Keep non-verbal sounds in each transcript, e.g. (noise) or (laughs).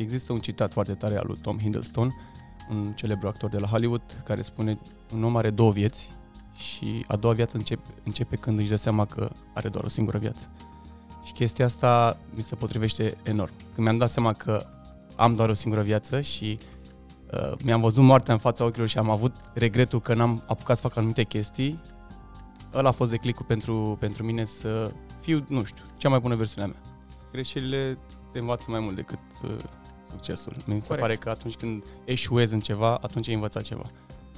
Există un citat foarte tare al lui Tom Hiddleston, un celebru actor de la Hollywood, care spune un om are două vieți și a doua viață începe, începe când își dă seama că are doar o singură viață. Și chestia asta mi se potrivește enorm. Când mi-am dat seama că am doar o singură viață și uh, mi-am văzut moartea în fața ochilor și am avut regretul că n-am apucat să fac anumite chestii, ăla a fost declicul pentru, pentru mine să fiu, nu știu, cea mai bună a mea. Greșelile te învață mai mult decât uh, succesul. Mi se pare că atunci când eșuezi în ceva, atunci ai învățat ceva.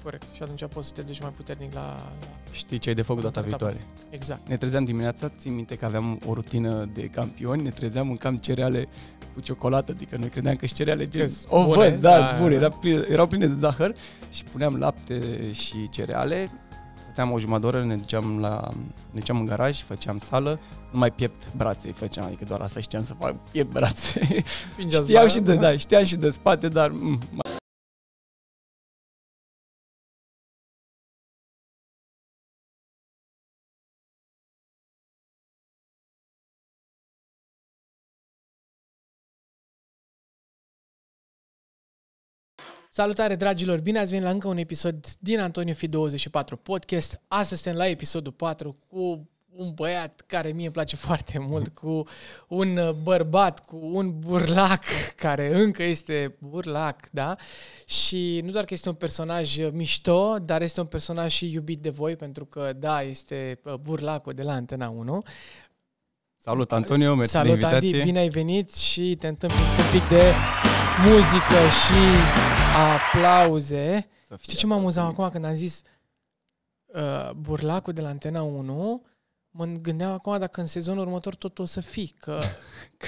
Corect. Și atunci poți să te duci mai puternic la... la Știi ce ai de făcut data etapă. viitoare. Exact. Ne trezeam dimineața, țin minte că aveam o rutină de campioni, ne trezeam, cam cereale cu ciocolată, adică noi credeam că și cereale gen... O oh, văd, da, da, da era da. pline, erau pline de zahăr și puneam lapte și cereale, stăteam o jumătate de oră, ne duceam, la, ne duceam în garaj, făceam sală, mai piept brațe făceam, adică doar asta știam să fac, piept brațe. (laughs) Știam și de, da, da, știam și de spate, dar... Mm, Salutare dragilor, bine ați venit la încă un episod din Antonio Fi 24 Podcast. Astăzi suntem la episodul 4 cu un băiat care mie îmi place foarte mult, cu un uh, bărbat, cu un burlac (laughs) care încă este burlac, da? Și nu doar că este un personaj uh, mișto, dar este un personaj și iubit de voi, pentru că, da, este uh, burlacul de la Antena 1. Salut, Antonio, mersi Salut, de invitație. Andy, bine ai venit și te întâmpli cu un pic de muzică și aplauze. Știi ce m-am amuzat acum când am zis uh, burlacul de la Antena 1 mă gândeam acum dacă în sezonul următor tot o să fii, că,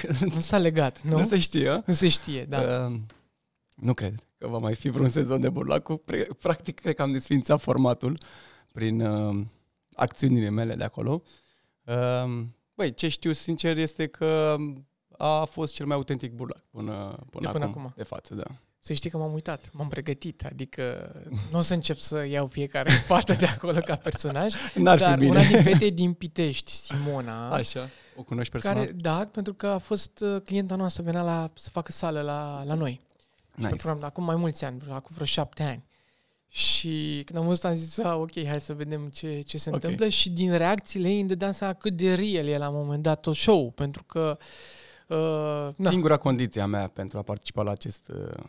(laughs) nu s-a legat, nu? Nu se știe. Nu se știe, da. Uh, nu cred că va mai fi vreun sezon de Burlacu. Practic, cred că am desfințat formatul prin uh, acțiunile mele de acolo. Uh, băi, ce știu sincer este că a fost cel mai autentic Burlac până, până, de până acum, acum, de față, da. Să știi că m-am uitat, m-am pregătit, adică nu o să încep să iau fiecare fată (laughs) de acolo ca personaj, N-ar dar fi bine. una din fete din Pitești, Simona, Așa, o cunoști personal? Care, da, pentru că a fost uh, clienta noastră, venea la, să facă sală la, la noi. Nice. Program, acum mai mulți ani, acum vreo șapte ani. Și când am văzut, am zis, a, ok, hai să vedem ce, ce se okay. întâmplă și din reacțiile ei îmi dădeam seama cât de real e la un moment dat tot show, pentru că uh, Singura condiție a mea pentru a participa la acest uh,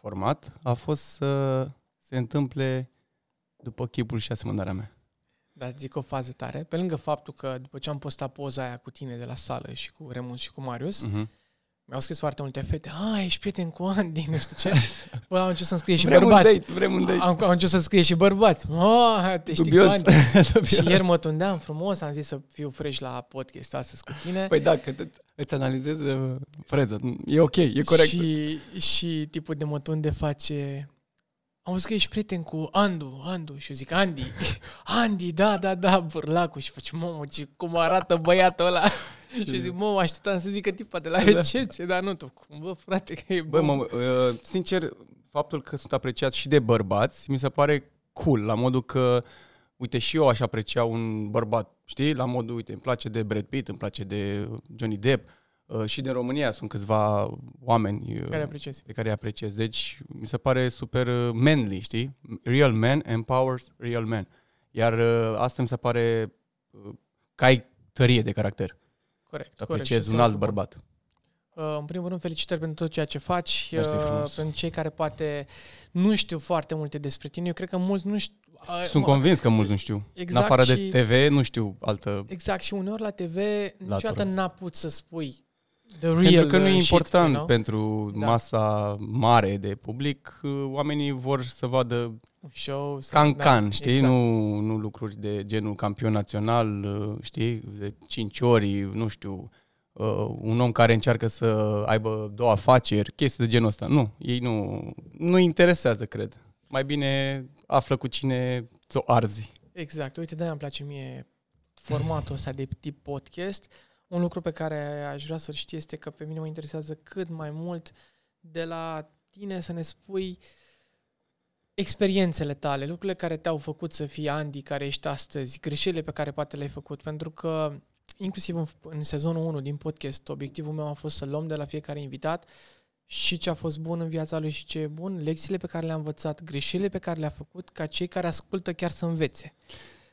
format a fost să se întâmple după chipul și asemănarea mea. Da, zic o fază tare. Pe lângă faptul că după ce am postat poza aia cu tine de la sală și cu Remus și cu Marius, uh-huh. mi-au scris foarte multe fete, a, ești prieten cu Andy, nu știu ce. (laughs) Bă, am început să scrie și vrem bărbați. Un date, vrem un date. Am, am început să scrie și bărbați. Oh, te știi Dubios. cu Andy. (laughs) și ieri mă tundeam frumos, am zis să fiu fresh la podcast astăzi cu tine. Păi da, că îți analizez uh, freză. E ok, e corect. Și, și tipul de de face... Am văzut că ești prieten cu Andu, Andu. Și eu zic, Andy, (laughs) Andy, da, da, da, burlacu. Și face, mamă, ce, cum arată băiatul ăla. (laughs) și zic, mă, așteptam să zică tipa de la da. recepție, da. dar nu tu. Cum, bă, frate, că e bun. Bă, mă, uh, sincer, faptul că sunt apreciat și de bărbați, mi se pare cool, la modul că uh, uite și eu aș aprecia un bărbat, știi, la modul, uite, îmi place de Brad Pitt, îmi place de Johnny Depp, uh, și din România sunt câțiva oameni uh, care apreciez. pe care îi apreciez. Deci mi se pare super uh, manly, știi? Real man empowers real man. Iar asta mi se pare ca ai tărie de caracter. Corect. Apreciez corect, un alt bărbat. În primul rând, felicitări pentru tot ceea ce faci, pentru cei care poate nu știu foarte multe despre tine. Eu cred că mulți nu știu, sunt mă, convins că mulți nu știu. Exact în afară și, de TV, nu știu altă... Exact, și uneori la TV latură. niciodată n-a putut să spui the real Pentru că nu e important you know? pentru da. masa mare de public. Oamenii vor să vadă un show, can-can, da, știi? Exact. Nu, nu lucruri de genul campion național, știi? De cinci ori, nu știu, uh, un om care încearcă să aibă două afaceri, chestii de genul ăsta. Nu, ei nu, nu interesează, cred. Mai bine află cu cine ți-o arzi. Exact. Uite, de-aia îmi place mie formatul ăsta de tip podcast. Un lucru pe care aș vrea să-l știi este că pe mine mă interesează cât mai mult de la tine să ne spui experiențele tale, lucrurile care te-au făcut să fii Andy care ești astăzi, greșelile pe care poate le-ai făcut, pentru că inclusiv în, în sezonul 1 din podcast, obiectivul meu a fost să luăm de la fiecare invitat și ce a fost bun în viața lui și ce e bun, lecțiile pe care le-a învățat, greșelile pe care le-a făcut, ca cei care ascultă chiar să învețe.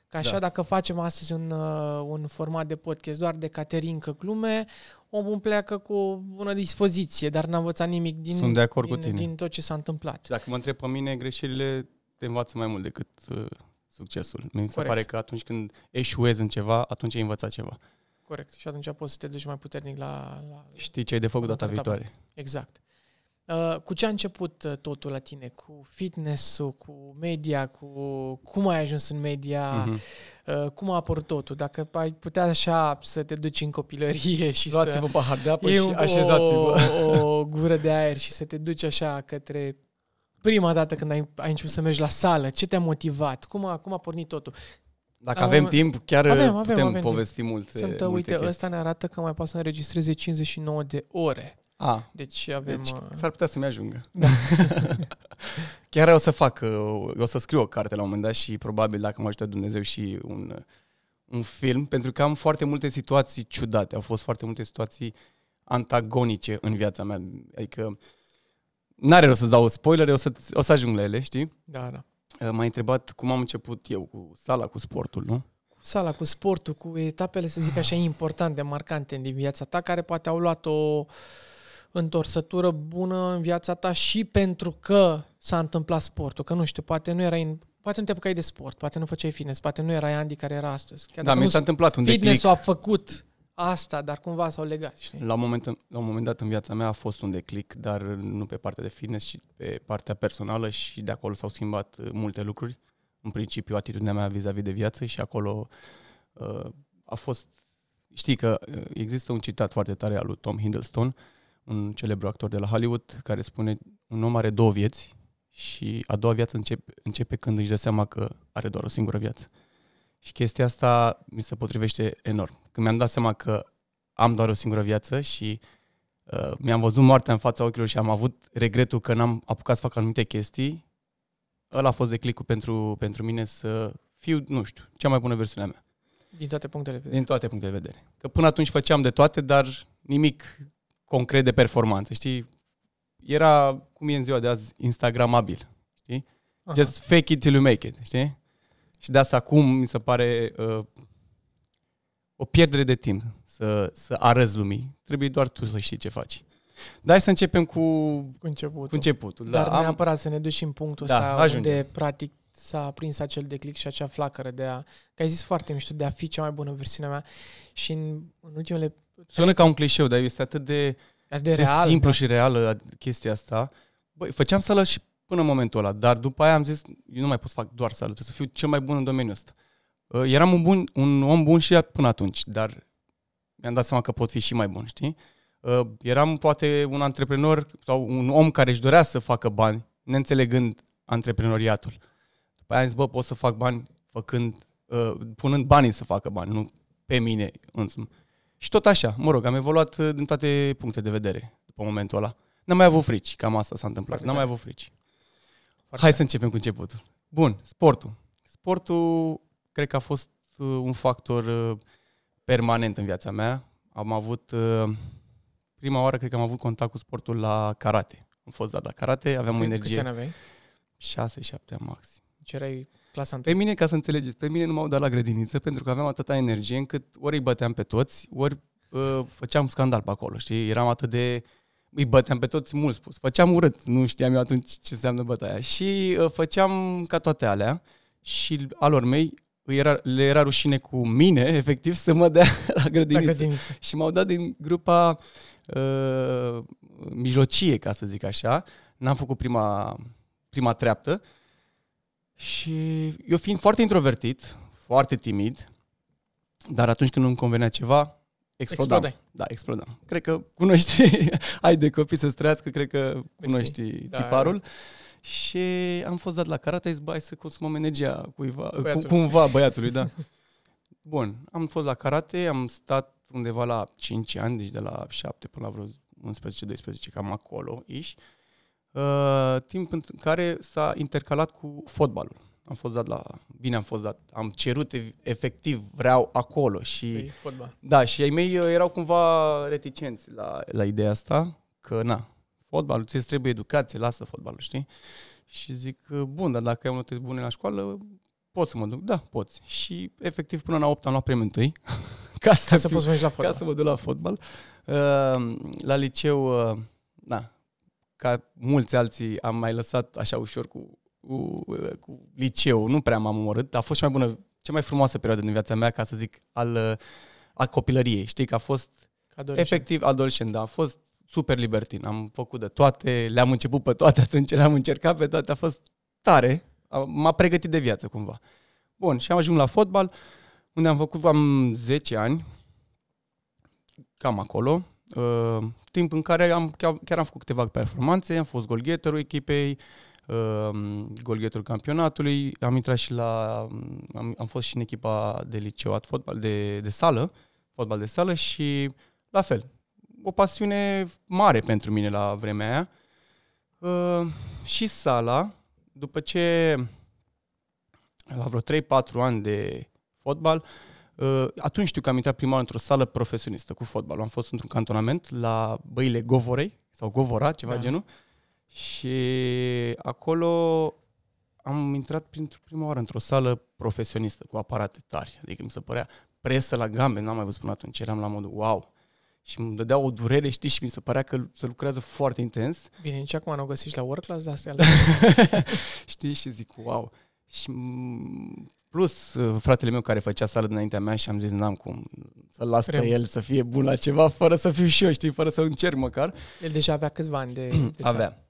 Ca așa, da. dacă facem astăzi un, uh, un format de podcast doar de Caterincă glume, omul pleacă cu bună dispoziție, dar n-a învățat nimic din, Sunt de acord din, cu tine. din tot ce s-a întâmplat. Dacă mă întreb pe mine, greșelile te învață mai mult decât uh, succesul. Mi se Corect. pare că atunci când eșuezi în ceva, atunci ai învățat ceva. Corect. Și atunci poți să te duci mai puternic la... la Știi ce ai de făcut data viitoare. Exact. Uh, cu ce a început uh, totul la tine? Cu fitness-ul, cu media, cu cum ai ajuns în media, uh-huh. cum a apărut totul? Dacă ai putea așa să te duci în copilărie (laughs) și Luați-vă să... pahar de apă și așezați-vă. O, o gură de aer și să te duci așa către prima dată când ai, ai început să mergi la sală. Ce te-a motivat? Cum a, cum a pornit totul? Dacă avem avem timp, chiar avem, avem, putem avem povesti timp. multe, Sunt, multe uite, chestii. ăsta ne arată că mai poate să înregistreze 59 de ore. A, deci avem... Deci, uh, s-ar putea să-mi ajungă. Da. (laughs) Chiar o să fac, uh, o să scriu o carte la un moment dat și probabil dacă mă ajută Dumnezeu și un, uh, un film, pentru că am foarte multe situații ciudate, au fost foarte multe situații antagonice în viața mea, adică n-are rost să-ți dau spoilere, o să, o să ajung la ele, știi? Da, da. M-ai întrebat cum am început eu cu sala, cu sportul, nu? Cu sala, cu sportul, cu etapele, să zic așa, importante, marcante din viața ta, care poate au luat o întorsătură bună în viața ta și pentru că s-a întâmplat sportul. Că nu știu, poate nu erai în Poate nu te apucai de sport, poate nu făceai fitness, poate nu erai Andy care era astăzi. Chiar da, mi s-a întâmplat un declic. Fitness-ul a făcut asta, dar cumva s-au legat. Știi? La, un moment, la un moment dat în viața mea a fost un declic, dar nu pe partea de fitness, ci pe partea personală și de acolo s-au schimbat uh, multe lucruri. În principiu, atitudinea mea vis-a-vis de viață și acolo uh, a fost... Știi că uh, există un citat foarte tare al lui Tom Hiddleston, uh, un celebru actor de la Hollywood care spune un om are două vieți și a doua viață începe, începe când își dă seama că are doar o singură viață. Și chestia asta mi se potrivește enorm. Când mi-am dat seama că am doar o singură viață și uh, mi-am văzut moartea în fața ochilor și am avut regretul că n-am apucat să fac anumite chestii, ăla a fost declicul pentru, pentru mine să fiu, nu știu, cea mai bună versiune a mea. Din toate punctele de vedere. Din toate punctele de vedere. Că până atunci făceam de toate, dar nimic concret de performanță, știi? Era, cum e în ziua de azi, instagramabil, știi? Aha. Just fake it till you make it, știi? Și de asta acum mi se pare uh, o pierdere de timp să, să arăți lumii. Trebuie doar tu să știi ce faci. Dar hai să începem cu, cu începutul. Cu începutul da, Dar am... neapărat să ne ducem în punctul da, ăsta ajunge. unde practic s-a aprins acel declic și acea flacără de a, că ai zis foarte mișto, de a fi cea mai bună versiunea mea și în, în ultimele Sună ca un clișeu, dar este atât de, atât de, de real, simplu da. și reală uh, chestia asta. Băi, făceam sală și până în momentul ăla, dar după aia am zis, eu nu mai pot să fac doar sală, trebuie să fiu cel mai bun în domeniul ăsta. Uh, eram un, bun, un om bun și până atunci, dar mi-am dat seama că pot fi și mai bun, știi? Uh, eram poate un antreprenor sau un om care își dorea să facă bani, neînțelegând antreprenoriatul. După aia am zis, bă, pot să fac bani făcând, punând banii să facă bani, nu pe mine însumi. Și tot așa, mă rog, am evoluat uh, din toate puncte de vedere după momentul ăla. N-am mai avut frici, cam asta s-a întâmplat. N-am mai avut frici. Foarte Hai să începem cu începutul. Bun, sportul. Sportul cred că a fost uh, un factor uh, permanent în viața mea. Am avut, prima oară cred că am avut contact cu sportul la karate. Am fost dat la karate, aveam o energie. Câți ani aveai? 6-7 maxim. Ce erai Clasa Pe mine, ca să înțelegeți, pe mine nu m-au dat la grădiniță pentru că aveam atâta energie încât ori îi băteam pe toți, ori uh, făceam scandal pe acolo, știi? Eram atât de... Îi băteam pe toți, mult spus. Făceam urât, nu știam eu atunci ce înseamnă bătaia. Și uh, făceam ca toate alea și alor mei îi era, le era rușine cu mine, (laughs) efectiv, să mă dea (laughs) la grădiniță. La grădiniță. Și m-au dat din grupa uh, mijlocie, ca să zic așa. N-am făcut prima, prima treaptă și eu fiind foarte introvertit, foarte timid, dar atunci când nu-mi convenea ceva, explodam. Explodai. Da, explodam. Cred că cunoști, (laughs) ai de copii să că cred că păi cunoști Mersi. tiparul. Da. Și am fost dat la karate, zis, bai, să consumăm energia cuiva, băiatului. cumva (laughs) băiatului, da. Bun, am fost la karate, am stat undeva la 5 ani, deci de la 7 până la vreo 11-12, cam acolo, iși. Uh, timp în care s-a intercalat cu fotbalul. Am fost dat la... Bine am fost dat. Am cerut efectiv, vreau acolo și... Ei, păi, fotbal. Da, și ei mei uh, erau cumva reticenți la, la ideea asta, că na, fotbalul, ți trebuie educație, lasă fotbalul, știi? Și zic, uh, bun, dar dacă ai note bune la școală, pot să mă duc? Da, poți. Și efectiv până la 8 am luat premiul întâi. (laughs) ca să, ca să fi, poți merge la fotbal. Ca să mă duc la fotbal. Uh, la liceu, uh, da, ca mulți alții, am mai lăsat așa ușor cu, cu, cu liceu. Nu prea m-am omorât. A fost cea mai bună, cea mai frumoasă perioadă din viața mea, ca să zic, al, al copilăriei. Știi că a fost adolescent. efectiv adolescent, dar A fost super libertin. Am făcut de toate, le-am început pe toate atunci, le-am încercat pe toate. A fost tare. M-a pregătit de viață cumva. Bun, și am ajuns la fotbal, unde am făcut, am 10 ani, cam acolo. Uh, timp în care am, chiar, chiar am făcut câteva performanțe, am fost golgheterul echipei, uh, golgheterul campionatului, am intrat și la, am, am fost și în echipa de liceu, fotbal de, de sală, fotbal de sală și la fel, o pasiune mare pentru mine la vremea aia. Uh, și sala, după ce la vreo 3-4 ani de fotbal, uh, Uh, atunci știu că am intrat prima oară într-o sală profesionistă cu fotbal. Am fost într-un cantonament la băile Govorei sau Govora, ceva da. genul. Și acolo am intrat pentru prima oară într-o sală profesionistă cu aparate tari. Adică mi se părea presă la gambe, n-am mai văzut până atunci. Eram la modul wow. Și îmi dădea o durere, știi, și mi se părea că se lucrează foarte intens. Bine, nici acum nu o găsești la work class, dar asta (laughs) știi, și zic wow. Și Plus uh, fratele meu care făcea sală dinaintea mea și am zis n-am cum să-l las Trebuie. pe el să fie bun la ceva fără să fiu și eu, știi, fără să încerc măcar. El deja avea câțiva ani de, de (clears throat) Avea. Sală.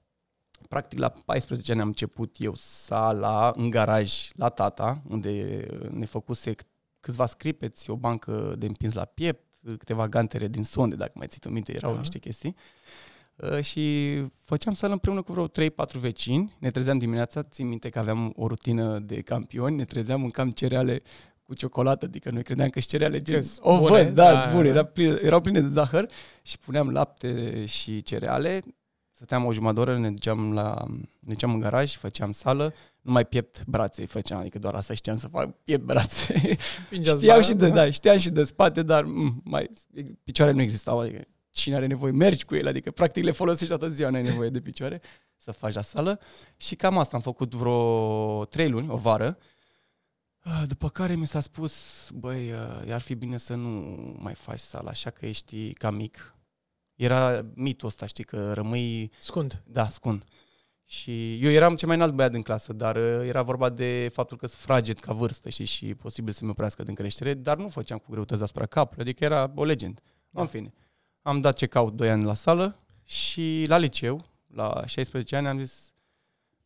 Practic la 14 ani am început eu sala în garaj la tata, unde ne făcuse câțiva scripeți, o bancă de împins la piept, câteva gantere din sonde, dacă mai ții tu minte, erau da. niște chestii. Uh, Uh, și făceam sală împreună cu vreo 3-4 vecini. Ne trezeam dimineața, țin minte că aveam o rutină de campioni, ne trezeam, cam cereale cu ciocolată, adică noi credeam că și cereale gen văd, da, da, zbune, da. era plin, erau pline de zahăr și puneam lapte și cereale, stăteam o jumătate de oră, ne duceam, la, ne duceam în garaj, făceam sală, Nu mai piept brațe făceam, adică doar asta știam să fac, piept brațe. (laughs) Știam și de, da. da, știam și de spate, dar mm, mai, picioarele nu existau, adică cine are nevoie, mergi cu ele, adică practic le folosești toată ziua, nu ai nevoie de picioare să faci la sală. Și cam asta am făcut vreo trei luni, o vară, ah, după care mi s-a spus, băi, ah, ar fi bine să nu mai faci sala, așa că ești cam mic. Era mitul ăsta, știi, că rămâi... Scund. Da, scund. Și eu eram cel mai înalt băiat din clasă, dar ah, era vorba de faptul că sunt fraged ca vârstă știi, și posibil să-mi oprească din creștere, dar nu făceam cu greutăți asupra capului, adică era o legend. Da. În fine am dat check-out 2 ani la sală și la liceu, la 16 ani, am zis,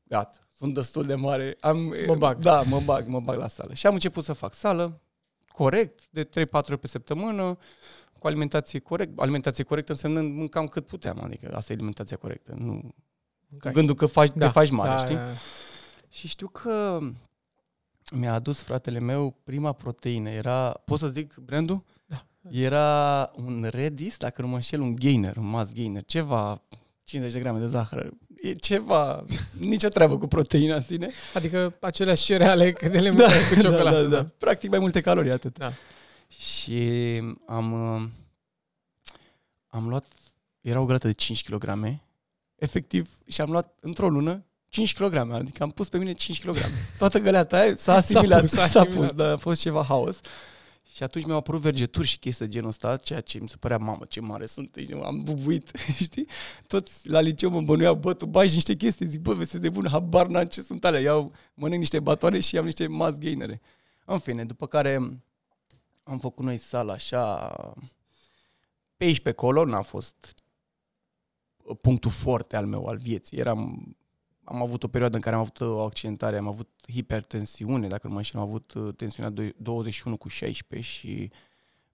gata, sunt destul de mare. Am, mă bag. Da, mă bag, mă bag la sală. Și am început să fac sală, corect, de 3-4 ori pe săptămână, cu alimentație corectă. Alimentație corectă însemnând mâncam cât puteam, adică asta e alimentația corectă. Nu okay. gândul că faci, da. te faci mare, da, știi? Da, da. Și știu că mi-a adus fratele meu prima proteină. Era, pot să zic brandul? Era un redis, dacă nu mă înșel, un gainer, un mass gainer, ceva 50 de grame de zahăr. E ceva, nicio treabă cu proteina în sine. Adică aceleași cereale cât de le da, cu da, ciocolată. Da, da, da. Practic mai multe calorii, atât. Da. Și am, am luat, era o grată de 5 kg, efectiv, și am luat într-o lună 5 kg, adică am pus pe mine 5 kg. Toată găleata aia s-a asimilat, s-a pus, s-a asimilat. S-a pus, dar a fost ceva haos. Uh, și atunci mi-au apărut vergeturi și chestii de genul ăsta, ceea ce mi se părea, mamă, ce mare sunt, deci am bubuit, (laughs) știi? Toți la liceu mă bănuiau, bă, tu bagi niște chestii, zic, bă, vezi de bun, habar n ce sunt alea, iau, mănânc niște batoare și am niște mass gainere. În fine, după care am făcut noi sala așa, pe aici, pe acolo, n-a fost punctul foarte al meu, al vieții. Eram am avut o perioadă în care am avut uh, o accidentare, am avut hipertensiune, dacă nu mă înșel, am avut uh, tensiunea 21 cu 16 și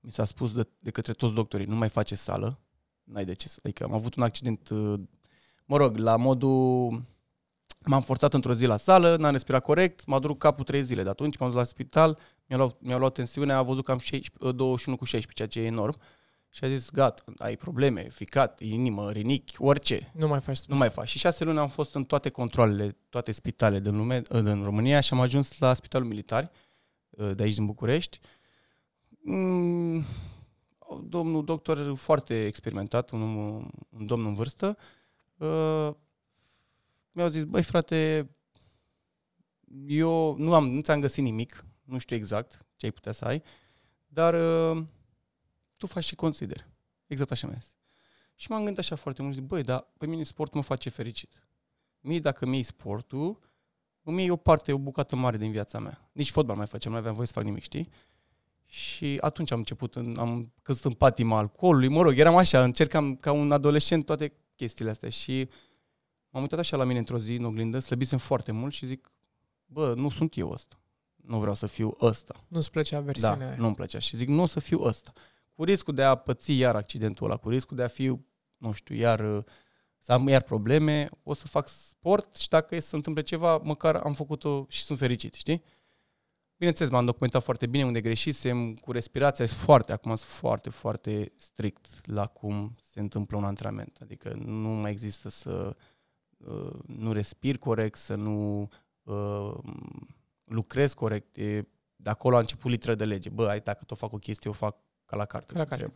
mi s-a spus de, de către toți doctorii, nu mai face sală, n-ai de ce să... Adică am avut un accident, uh, mă rog, la modul... M-am forțat într-o zi la sală, n-am respirat corect, m-a durut capul 3 zile. De atunci m-am dus la spital, mi-a luat, mi-a luat tensiunea, a văzut că am 16, 21 cu 16, ceea ce e enorm. Uh, și a zis, gata, ai probleme, ficat, inimă, rinichi, orice. Nu mai faci Spune. Nu mai faci. Și șase luni am fost în toate controlele, toate spitalele din, lume, din România și am ajuns la Spitalul Militar ă, de aici din București. Mm, domnul doctor foarte experimentat, un, un domn în vârstă, ă, mi-au zis, băi frate, eu nu, am, nu ți-am găsit nimic, nu știu exact ce ai putea să ai, dar uh, tu faci și consider. Exact așa mi-a Și m-am gândit așa foarte mult, zic, băi, dar pe mine sportul mă face fericit. Mie, dacă mi-e sportul, îmi iei o parte, o bucată mare din viața mea. Nici fotbal mai facem, nu aveam voie să fac nimic, știi? Și atunci am început, în, am căzut în patima alcoolului, mă rog, eram așa, încercam ca un adolescent toate chestiile astea și m-am uitat așa la mine într-o zi în oglindă, slăbisem foarte mult și zic, bă, nu sunt eu ăsta. Nu vreau să fiu ăsta. Nu-ți plăcea versiunea Da, aia. nu-mi plăcea și zic, nu o să fiu ăsta cu riscul de a păți iar accidentul ăla, cu riscul de a fi, nu știu, iar uh, să am iar probleme, o să fac sport și dacă e să se întâmple ceva, măcar am făcut-o și sunt fericit, știi? Bineînțeles, m-am documentat foarte bine unde greșisem, cu respirația foarte, acum sunt foarte, foarte strict la cum se întâmplă un antrenament. Adică nu mai există să uh, nu respir corect, să nu uh, lucrez corect. de acolo a început litră de lege. Bă, dacă tot fac o chestie, o fac ca la carte. Ca la carte.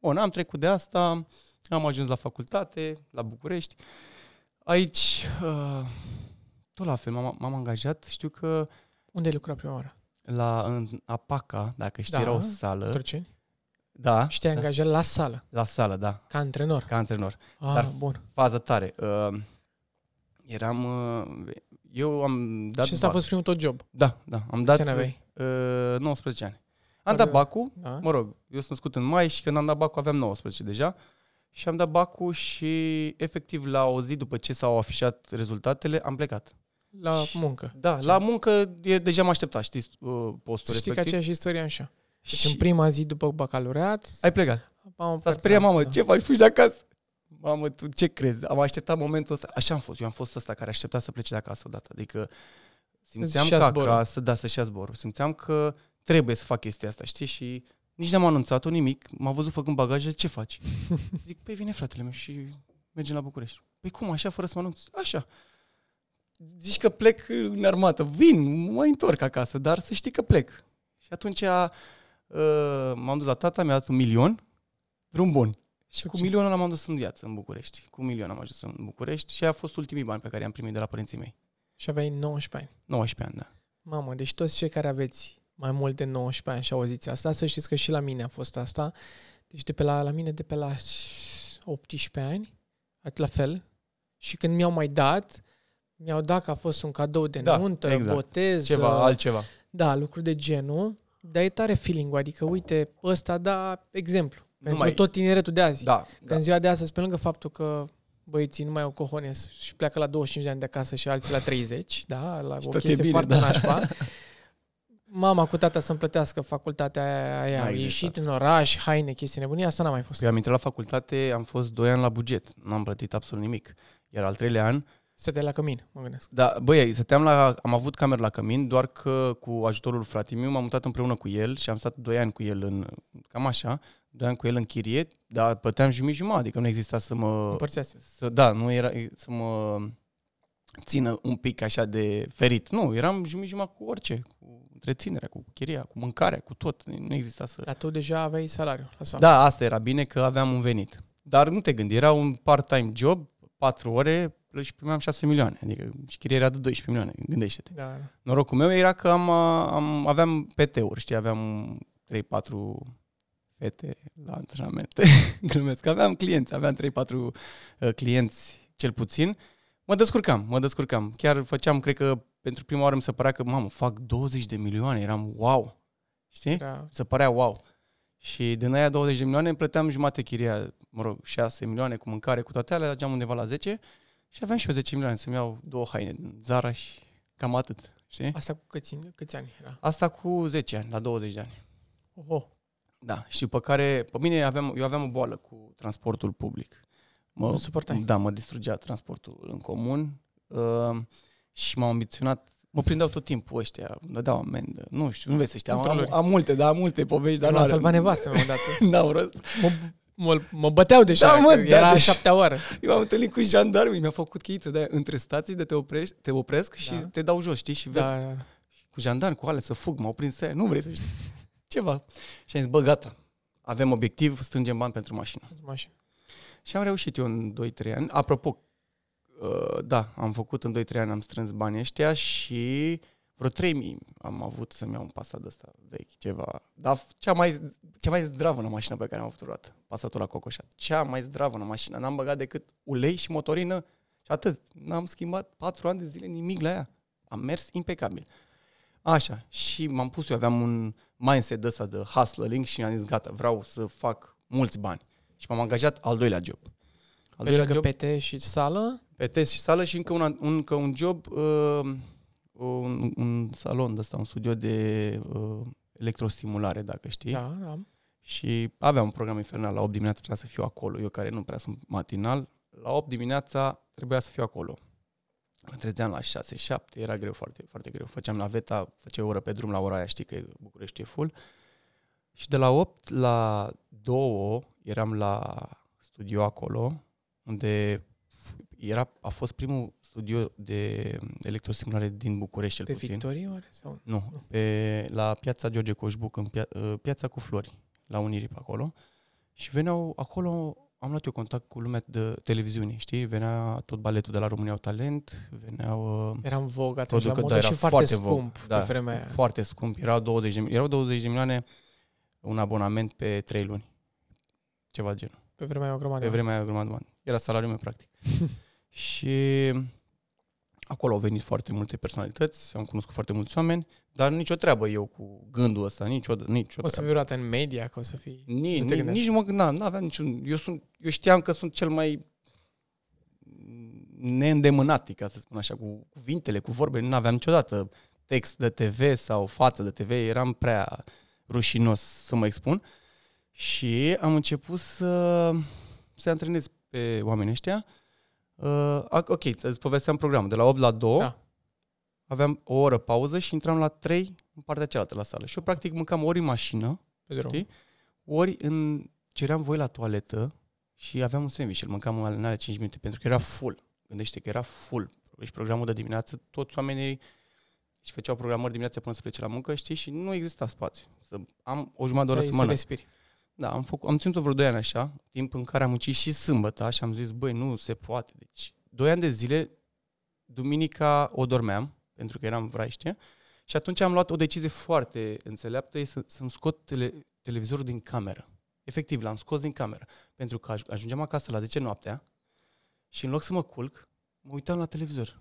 Bun, am trecut de asta, am ajuns la facultate, la București. Aici, uh, tot la fel, m-am, m-am angajat. Știu că... Unde ai lucrat prima oară? La în APACA, dacă știi, da, era o sală. Turceni? Da. Și te-ai da. angajat la sală? La sală, da. Ca antrenor? Ca antrenor. Ah, Dar bun. fază tare. Uh, eram... Uh, eu am dat... Și ăsta a fost primul tot job? Da, da. Am dat... Ce aveai? Uh, 19 ani. Am dat bacul, da. mă rog, eu sunt născut în mai și când am dat bacul aveam 19 deja și am dat bacul și efectiv la o zi după ce s-au afișat rezultatele am plecat. La și, muncă. Da, Ce? la muncă e, deja mă aștepta, uh, știi, postul Știi respectiv. că aceeași istorie așa. și Deci și... în prima zi după bacalaureat... Ai plecat. S-a speriat mamă, da. ce faci, fugi de acasă? Mamă, tu ce crezi? Am așteptat momentul ăsta. Așa am fost. Eu am fost ăsta care aștepta să plece de acasă odată. Adică simțeam că acasă, da, să-și ia zborul. Simțeam că trebuie să fac chestia asta, știi? Și nici n-am anunțat-o, nimic. M-a văzut făcând bagaje, ce faci? (laughs) Zic, păi vine fratele meu și mergem la București. Păi cum, așa, fără să mă anunț? Așa. Zici că plec în armată. Vin, mă întorc acasă, dar să știi că plec. Și atunci a, uh, m-am dus la tata, mi-a dat un milion, drum bun. Și Succes. cu milionul ăla am dus în viață, în București. Cu milion am ajuns în București și a fost ultimii bani pe care i-am primit de la părinții mei. Și aveai 19 ani. 19 ani, da. Mamă, deci toți cei care aveți mai mult de 19 ani și auziți asta, să știți că și la mine a fost asta. Deci de pe la, la mine de pe la 18 ani, la fel. Și când mi-au mai dat, mi-au dat că a fost un cadou de da, nuntă, exact. botez. Ceva, altceva. Da, lucruri de genul. Dar e tare feeling adică uite, ăsta da exemplu. Pentru Numai... tot tineretul de azi. Da, că da. în ziua de astăzi, pe lângă faptul că băieții nu mai au cohones și pleacă la 25 de ani de acasă și alții la 30, da, la o chestie bine, foarte da. nașpa, (laughs) mama cu tata să-mi plătească facultatea aia, aia. ieșit în oraș, haine, chestii nebunii, asta n-a mai fost. Eu am intrat la facultate, am fost 2 ani la buget, n-am plătit absolut nimic. Iar al treilea an... Stăteai la cămin, mă gândesc. Da, băi, stăteam la, am avut cameră la cămin, doar că cu ajutorul fratei meu m-am mutat împreună cu el și am stat 2 ani cu el în, cam așa, 2 ani cu el în chirie, dar plăteam jumătate, adică nu exista să mă... Împărțeasă. Să, da, nu era să mă țină un pic așa de ferit. Nu, eram jumătate jumătate cu orice, cu întreținerea, cu chiria, cu mâncarea, cu tot. Nu exista să... Dar tu deja aveai salariu la Da, asta era bine că aveam un venit. Dar nu te gândi, era un part-time job, patru ore, și primeam 6 milioane. Adică chiria era de 12 milioane, gândește-te. Da. Norocul meu era că am, am aveam PT-uri, știi, aveam 3-4 fete la antrenamente. (laughs) Glumesc, aveam clienți, aveam 3-4 uh, clienți cel puțin Mă descurcam, mă descurcam. Chiar făceam, cred că pentru prima oară mi se părea că, mamă, fac 20 de milioane, eram wow. Știi? Da. Se părea wow. Și din aia 20 de milioane îmi plăteam jumate chiria, mă rog, 6 milioane cu mâncare, cu toate alea, ageam undeva la 10 și aveam și eu 10 milioane să-mi iau două haine din Zara și cam atât. Știi? Asta cu câți, câți ani era? Asta cu 10 ani, la 20 de ani. Oho. Da, și după care, pe mine aveam, eu aveam o boală cu transportul public. Mă suportai. Da, mă distrugea transportul în comun uh, și m-am ambiționat Mă prindeau tot timpul ăștia, îmi dădeau amendă. Nu știu, nu vezi să știu. Am, am, am, multe, dar am multe povești. Dar nu am salvat nevastă mă odată. (laughs) N-au rost. Mă, mă, mă băteau deja, da, mă, da, era da, deci, șaptea oară. Eu am întâlnit cu jandarmii, mi-a făcut cheiță de între stații de te, oprești, te opresc și da. te dau jos, știi? Și da. Ve- cu jandarmi, cu ale să fug, m-au prins aia, nu vrei să știi. Ceva. Și am zis, bă, gata, avem obiectiv, strângem bani pentru mașină. Pentru mașină. Și am reușit eu în 2-3 ani. Apropo, uh, da, am făcut în 2-3 ani, am strâns banii ăștia și vreo 3000 am avut să-mi iau un de ăsta vechi, ceva. Dar cea mai, cea mai zdravănă mașină pe care am avut-o vreodată, Passatul la Cocoșa. Cea mai zdravănă mașină. N-am băgat decât ulei și motorină și atât. N-am schimbat 4 ani de zile nimic la ea. Am mers impecabil. Așa, și m-am pus, eu aveam un mindset ăsta de hustling și am zis, gata, vreau să fac mulți bani. Și m-am angajat al doilea job. Al doilea job, PT și sală? PT și sală și încă, una, un, încă un job, uh, un, un salon de ăsta, un studio de uh, electrostimulare, dacă știi. Da, da. Și aveam un program infernal, la 8 dimineața trebuia să fiu acolo, eu care nu prea sunt matinal, la 8 dimineața trebuia să fiu acolo. Mă trezeam la 6-7, era greu, foarte, foarte greu. Făceam naveta, făceam o oră pe drum la ora aia, știi că București e full. Și de la 8 la 2 eram la studio acolo, unde era, a fost primul studio de electrosimulare din București, cel pe puțin. Victorie, oare? Sau? Nu, pe, la piața George Coșbuc, în pia, uh, piața cu flori, la Unirii pe acolo. Și veneau acolo, am luat eu contact cu lumea de televiziune, știi? Venea tot baletul de la România au talent, veneau... Uh, era în vogă atunci, la modă da, era și foarte, foarte scump pe da, vremea aia. Foarte scump, erau 20 de, erau 20 de milioane un abonament pe 3 luni. Ceva de genul. Pe vremea o grămadă. Pe vremea o grămadă bani. Era salariul meu, practic. (laughs) și acolo au venit foarte multe personalități, am cunoscut foarte mulți oameni, dar nicio treabă eu cu gândul ăsta, nicio, nicio O să fii în media, că o să fii... Ni, nu ni, nici mă gândeam, nu aveam niciun... Eu, sunt, eu știam că sunt cel mai neîndemânat, ca să spun așa, cu cuvintele, cu vorbele, nu aveam niciodată text de TV sau față de TV, eram prea rușinos să mă expun și am început să, se antrenez pe oamenii ăștia. Uh, ok, îți povesteam programul. De la 8 la 2 da. aveam o oră pauză și intram la 3 în partea cealaltă la sală. Și eu practic mâncam ori în mașină, pe știi? ori în, ceream voi la toaletă și aveam un sandwich și îl mâncam în alea 5 minute pentru că era full. Gândește că era full. Și deci programul de dimineață, toți oamenii și făceau programări dimineața până să plece la muncă, știi, și nu exista spațiu. Să am o jumătate de oră să mă Să respiri. Da, am, făcut, am ținut-o vreo 2 ani așa, timp în care am muncit și sâmbătă și am zis, băi, nu se poate. Deci, 2 ani de zile, duminica o dormeam, pentru că eram vraiște, și atunci am luat o decizie foarte înțeleaptă, e să, să-mi scot tele, televizorul din cameră. Efectiv, l-am scos din cameră, pentru că ajungeam acasă la 10 noaptea și în loc să mă culc, mă uitam la televizor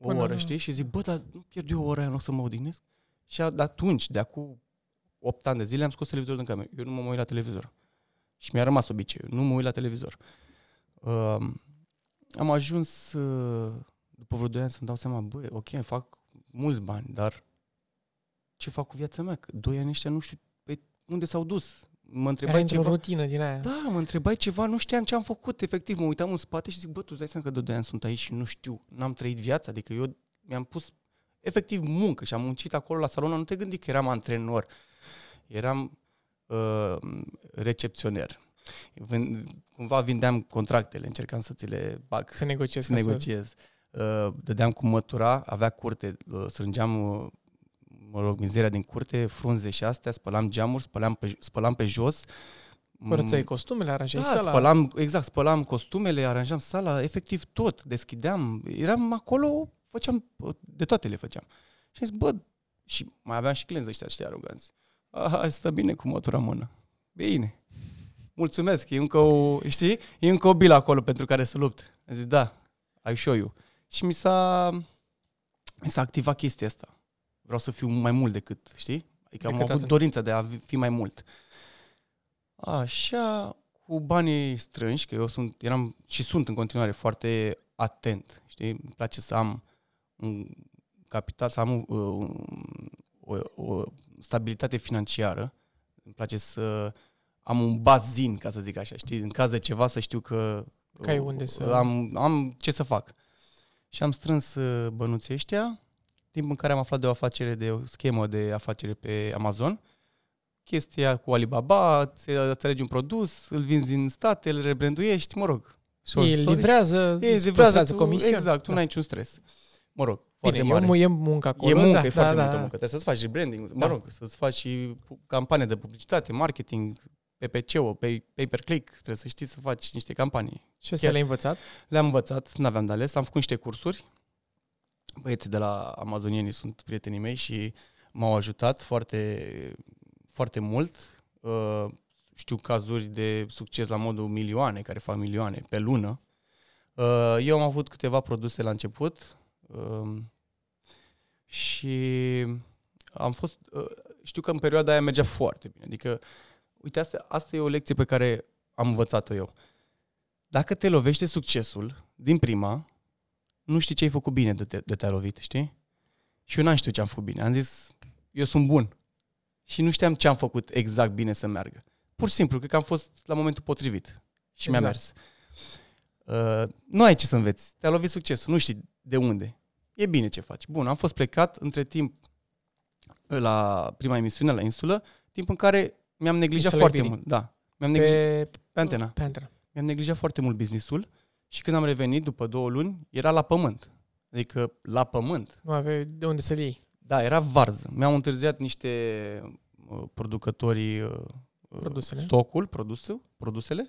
o Până... oră, știi? Și zic, bă, dar nu pierd eu o oră nu o să mă odihnesc? Și atunci, de acum 8 ani de zile, am scos televizorul din cameră. Eu nu mă uit la televizor. Și mi-a rămas obiceiul. Nu mă uit la televizor. Uh, am ajuns, uh, după vreo 2 ani, să-mi dau seama, bă, ok, fac mulți bani, dar ce fac cu viața mea? Că 2 ani ăștia nu știu pe păi, unde s-au dus mă întrebai Era ceva... rutină din aia. Da, mă întrebai ceva, nu știam ce am făcut, efectiv. Mă uitam în spate și zic, bă, tu dai seama că de 2 ani sunt aici și nu știu, n-am trăit viața, adică eu mi-am pus efectiv muncă și am muncit acolo la salon, nu te gândi că eram antrenor, eram uh, recepționer. Vând, cumva vindeam contractele, încercam să ți le bag. Să negociez. Să negociez. Să... Uh, dădeam cu mătura, avea curte, uh, strângeam uh, mă rog, mizeria din curte, frunze și astea, spălam geamuri, spălam pe, spălam pe jos. Mm. Părățai costumele, aranjai da, sala. Spălam, exact, spălam costumele, aranjam sala, efectiv tot, deschideam. Eram acolo, făceam, de toate le făceam. Și am zis, bă, și mai aveam și clienți ăștia, ăștia aroganți. Aha, stă bine cu motura mână. Bine. Mulțumesc, e încă o, știi, e încă o bilă acolo pentru care să lupt. Am zis, da, I show you. Și mi s-a, mi s-a activat chestia asta vreau să fiu mai mult decât, știi? Adică decât am avut atât. dorința de a fi mai mult. Așa, cu banii strânși, că eu sunt, eram și sunt în continuare foarte atent, știi? Îmi place să am un capital, să am o, uh, o, o stabilitate financiară. Îmi place să am un bazin, ca să zic așa, știi? În caz de ceva să știu că că ai unde uh, să... Am, am ce să fac. Și am strâns uh, bănuții ăștia timp în care am aflat de o afacere, de o schemă de afacere pe Amazon, chestia cu Alibaba, îți alegi un produs, îl vinzi din state, îl rebranduiești, mă rog. Sol, sorry. livrează, ei livrează tu, comisiuni. Exact, tu da. n-ai niciun stres. Mă rog, Bine, foarte mare. E, e muncă acolo. E muncă, da, e da, foarte da, multă da. muncă. Trebuie să-ți faci rebranding, da. mă rog, să-ți faci și campanie de publicitate, marketing, PPC-ul, pay, pay per click, trebuie să știi să faci niște campanii. Și să le-ai învățat? Le-am învățat, n-aveam de ales, am făcut niște cursuri, băieții de la Amazonieni sunt prietenii mei și m-au ajutat foarte, foarte mult. Uh, știu cazuri de succes la modul milioane, care fac milioane pe lună. Uh, eu am avut câteva produse la început um, și am fost... Uh, știu că în perioada aia mergea foarte bine. Adică, uite, asta, asta e o lecție pe care am învățat-o eu. Dacă te lovește succesul din prima, nu știi ce ai făcut bine de, te, de te-a lovit, știi? Și eu n-am știut ce am făcut bine. Am zis, eu sunt bun. Și nu știam ce am făcut exact bine să meargă. Pur și simplu, cred că am fost la momentul potrivit. Și exact. mi-a mers. Uh, nu ai ce să înveți. Te-a lovit succesul. Nu știi de unde. E bine ce faci. Bun, am fost plecat între timp la prima emisiune, la insulă, timp în care mi-am neglijat foarte mult. Da. Mi-am neglijat pe... pe antena. Pe antena. Mi-am neglijat foarte mult businessul. Uh, și când am revenit după două luni, era la pământ. Adică la pământ. Nu aveai de unde să-l iei. Da, era varză. Mi-au întârziat niște uh, producătorii uh, uh produsele. stocul, produsul, produsele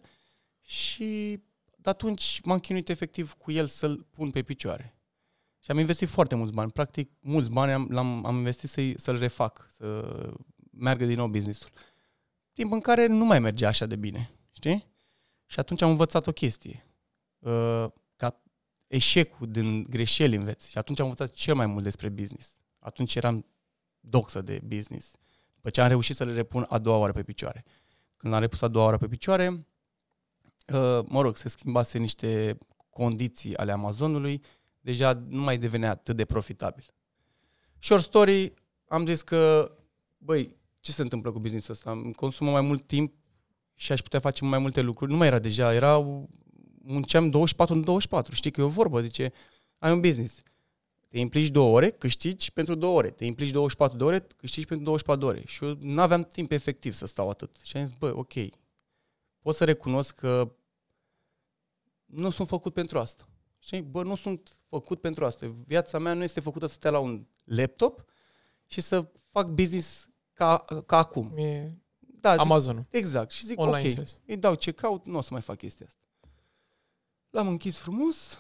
și atunci m-am chinuit efectiv cu el să-l pun pe picioare. Și am investit foarte mulți bani. Practic, mulți bani am, l-am, am investit să-i, să-l refac, să meargă din nou businessul. Timp în care nu mai mergea așa de bine, știi? Și atunci am învățat o chestie. Uh, ca eșecul din greșeli înveți. Și atunci am învățat cel mai mult despre business. Atunci eram doxă de business. După ce am reușit să le repun a doua oară pe picioare. Când am repus a doua oară pe picioare, uh, mă rog, se schimbase niște condiții ale Amazonului, deja nu mai devenea atât de profitabil. Short story, am zis că, băi, ce se întâmplă cu business-ul ăsta? Îmi consumă mai mult timp și aș putea face mai multe lucruri. Nu mai era deja, erau munceam 24 în 24, știi că e o vorbă, zice, ai un business, te implici două ore, câștigi pentru două ore, te implici 24 de ore, câștigi pentru 24 de ore. Și eu nu aveam timp efectiv să stau atât. Și am zis, bă, ok, pot să recunosc că nu sunt făcut pentru asta. Știi? Bă, nu sunt făcut pentru asta. Viața mea nu este făcută să stea la un laptop și să fac business ca, ca acum. E da, zic, Exact. Și zic, Online ok, sales. îi dau ce caut, nu o să mai fac chestia asta. L-am închis frumos,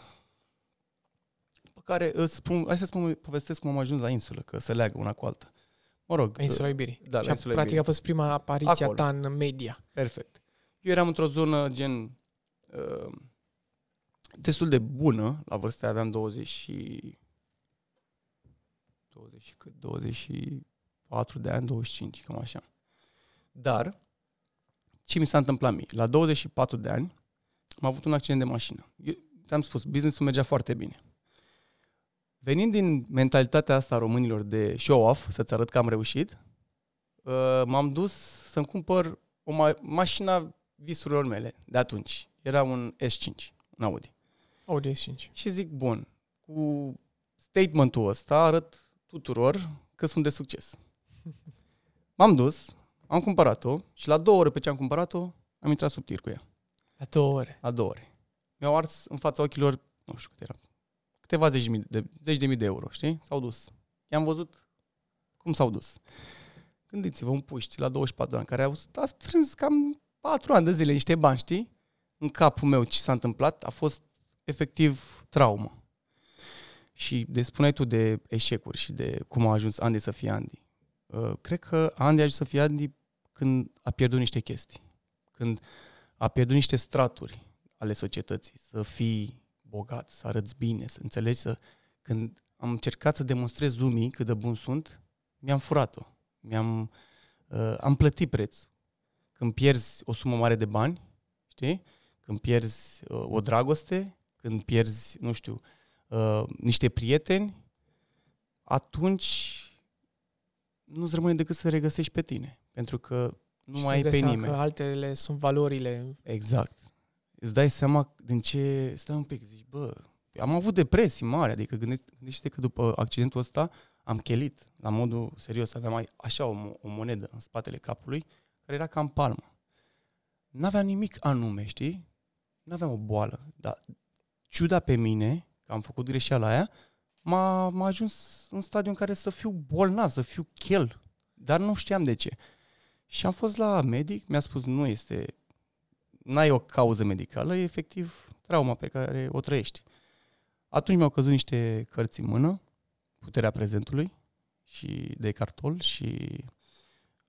pe care îți spun, hai să spun, povestesc cum am ajuns la insulă, că se leagă una cu alta. Mă rog. La insula Iberii. Da, la insula practic Iberii. a fost prima apariție ta în media. Perfect. Eu eram într-o zonă gen uh, destul de bună, la vârstă aveam 20 și 20 și cât, 24 de ani, 25, cam așa. Dar, ce mi s-a întâmplat mie? La 24 de ani, am avut un accident de mașină. Eu, am spus, businessul mergea foarte bine. Venind din mentalitatea asta a românilor de show-off, să-ți arăt că am reușit, uh, m-am dus să-mi cumpăr o ma- mașina visurilor mele de atunci. Era un S5, un Audi. Audi S5. Și zic, bun, cu statementul ăsta arăt tuturor că sunt de succes. (laughs) M-am dus, am cumpărat-o și la două ore pe ce am cumpărat-o, am intrat tir cu ea. La două ore. La două ore. Mi-au ars în fața ochilor, nu știu cât era, câteva zeci de mii de, zeci de, mii de euro, știi? S-au dus. I-am văzut cum s-au dus. Gândiți-vă un puști la 24 de ani care au a strâns cam 4 ani de zile niște bani, știi? În capul meu ce s-a întâmplat a fost efectiv traumă. Și de spune tu de eșecuri și de cum a ajuns Andy să fie Andy. Uh, cred că Andy a ajuns să fie Andy când a pierdut niște chestii. Când a pierdut niște straturi ale societății, să fii bogat, să arăți bine, să înțelegi, să... Când am încercat să demonstrez lumii cât de bun sunt, mi-am furat-o. Mi-am, uh, am plătit preț. Când pierzi o sumă mare de bani, știi? Când pierzi uh, o dragoste, când pierzi, nu știu, uh, niște prieteni, atunci nu-ți rămâne decât să regăsești pe tine. Pentru că nu mai ai pe nimeni. Că altele sunt valorile. Exact. Îți dai seama din ce... Stai un pic, zici, bă, am avut depresii mari, adică gândește că după accidentul ăsta am chelit, la modul serios, aveam mai așa o, o monedă în spatele capului, care era cam palmă. N-aveam nimic anume, știi? N-aveam o boală, dar ciuda pe mine, că am făcut greșeala aia, m-a, m-a ajuns în stadiu în care să fiu bolnav, să fiu chel, dar nu știam de ce. Și am fost la medic, mi-a spus nu este, n-ai o cauză medicală, e efectiv trauma pe care o trăiești. Atunci mi-au căzut niște cărți în mână, Puterea prezentului și de cartol și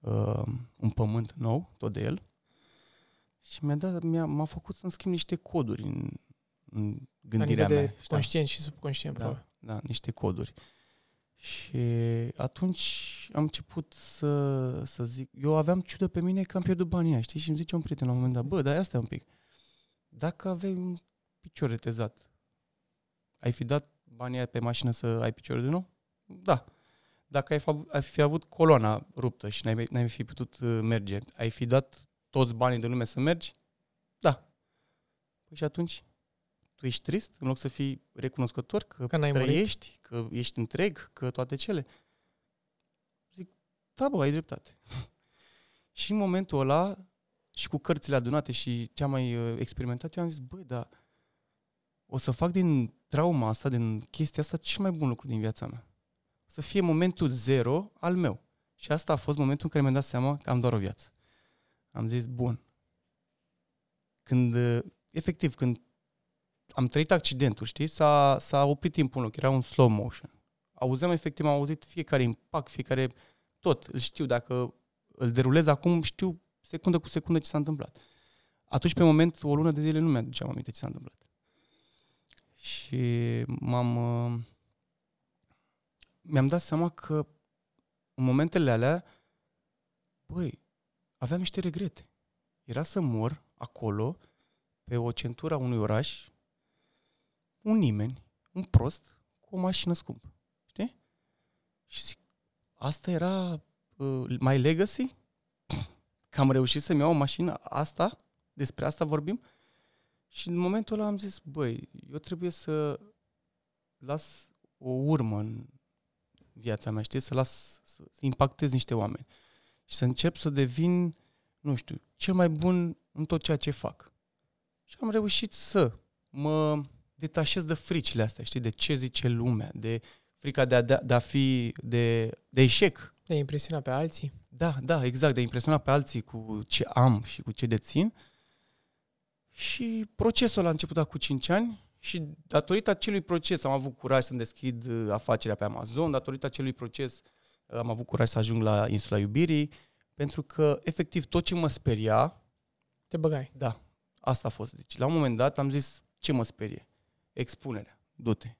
uh, un pământ nou, tot de el. Și mi-a dat, mi-a, m-a făcut să-mi schimb niște coduri în, în gândirea mea. De conștient și subconștient, da, probabil. Da, niște coduri. Uh, și atunci am început să, să zic, eu aveam ciudă pe mine că am pierdut banii aia, știi? Și îmi zice un prieten la un moment dat, bă, dar asta un pic. Dacă aveai un picior retezat, ai fi dat banii aia pe mașină să ai piciorul din nou? Da. Dacă ai, ai fi avut coloana ruptă și n-ai, n-ai fi putut uh, merge, ai fi dat toți banii de lume să mergi? Da. Păi și atunci, tu ești trist, în loc să fii recunoscător că, că n-ai trăiești, murit. că ești întreg, că toate cele. Zic, da, bă, ai dreptate. (laughs) și în momentul ăla, și cu cărțile adunate și ce am mai uh, experimentat, eu am zis, băi, dar o să fac din trauma asta, din chestia asta, cel mai bun lucru din viața mea. Să fie momentul zero al meu. Și asta a fost momentul în care mi-am dat seama că am doar o viață. Am zis, bun. Când, uh, efectiv, când am trăit accidentul, știi? S-a, s-a oprit timpul în loc, era un slow motion. Auzeam efectiv, am auzit fiecare impact, fiecare tot. Îl știu, dacă îl derulez acum, știu secundă cu secundă ce s-a întâmplat. Atunci, pe moment, o lună de zile nu mi-aduceam aminte ce s-a întâmplat. Și m-am... Uh, mi-am dat seama că în momentele alea, băi, aveam niște regrete. Era să mor acolo, pe o centură a unui oraș, un nimeni, un prost, cu o mașină scumpă. Știi? Și zic, asta era uh, mai legacy? Că am reușit să-mi iau o mașină asta? Despre asta vorbim? Și în momentul ăla am zis, băi, eu trebuie să las o urmă în viața mea, știi? Să las, să, să impactez niște oameni. Și să încep să devin, nu știu, cel mai bun în tot ceea ce fac. Și am reușit să mă detașez de fricile astea, știi, de ce zice lumea, de frica de a, de, da, de a fi, de, de eșec. De a impresiona pe alții. Da, da, exact, de a impresiona pe alții cu ce am și cu ce dețin. Și procesul a început acum 5 ani și datorită acelui proces am avut curaj să-mi deschid uh, afacerea pe Amazon, datorită acelui proces uh, am avut curaj să ajung la Insula Iubirii, pentru că efectiv tot ce mă speria... Te băgai. Da, asta a fost. Deci la un moment dat am zis ce mă sperie. Expunerea. Du-te.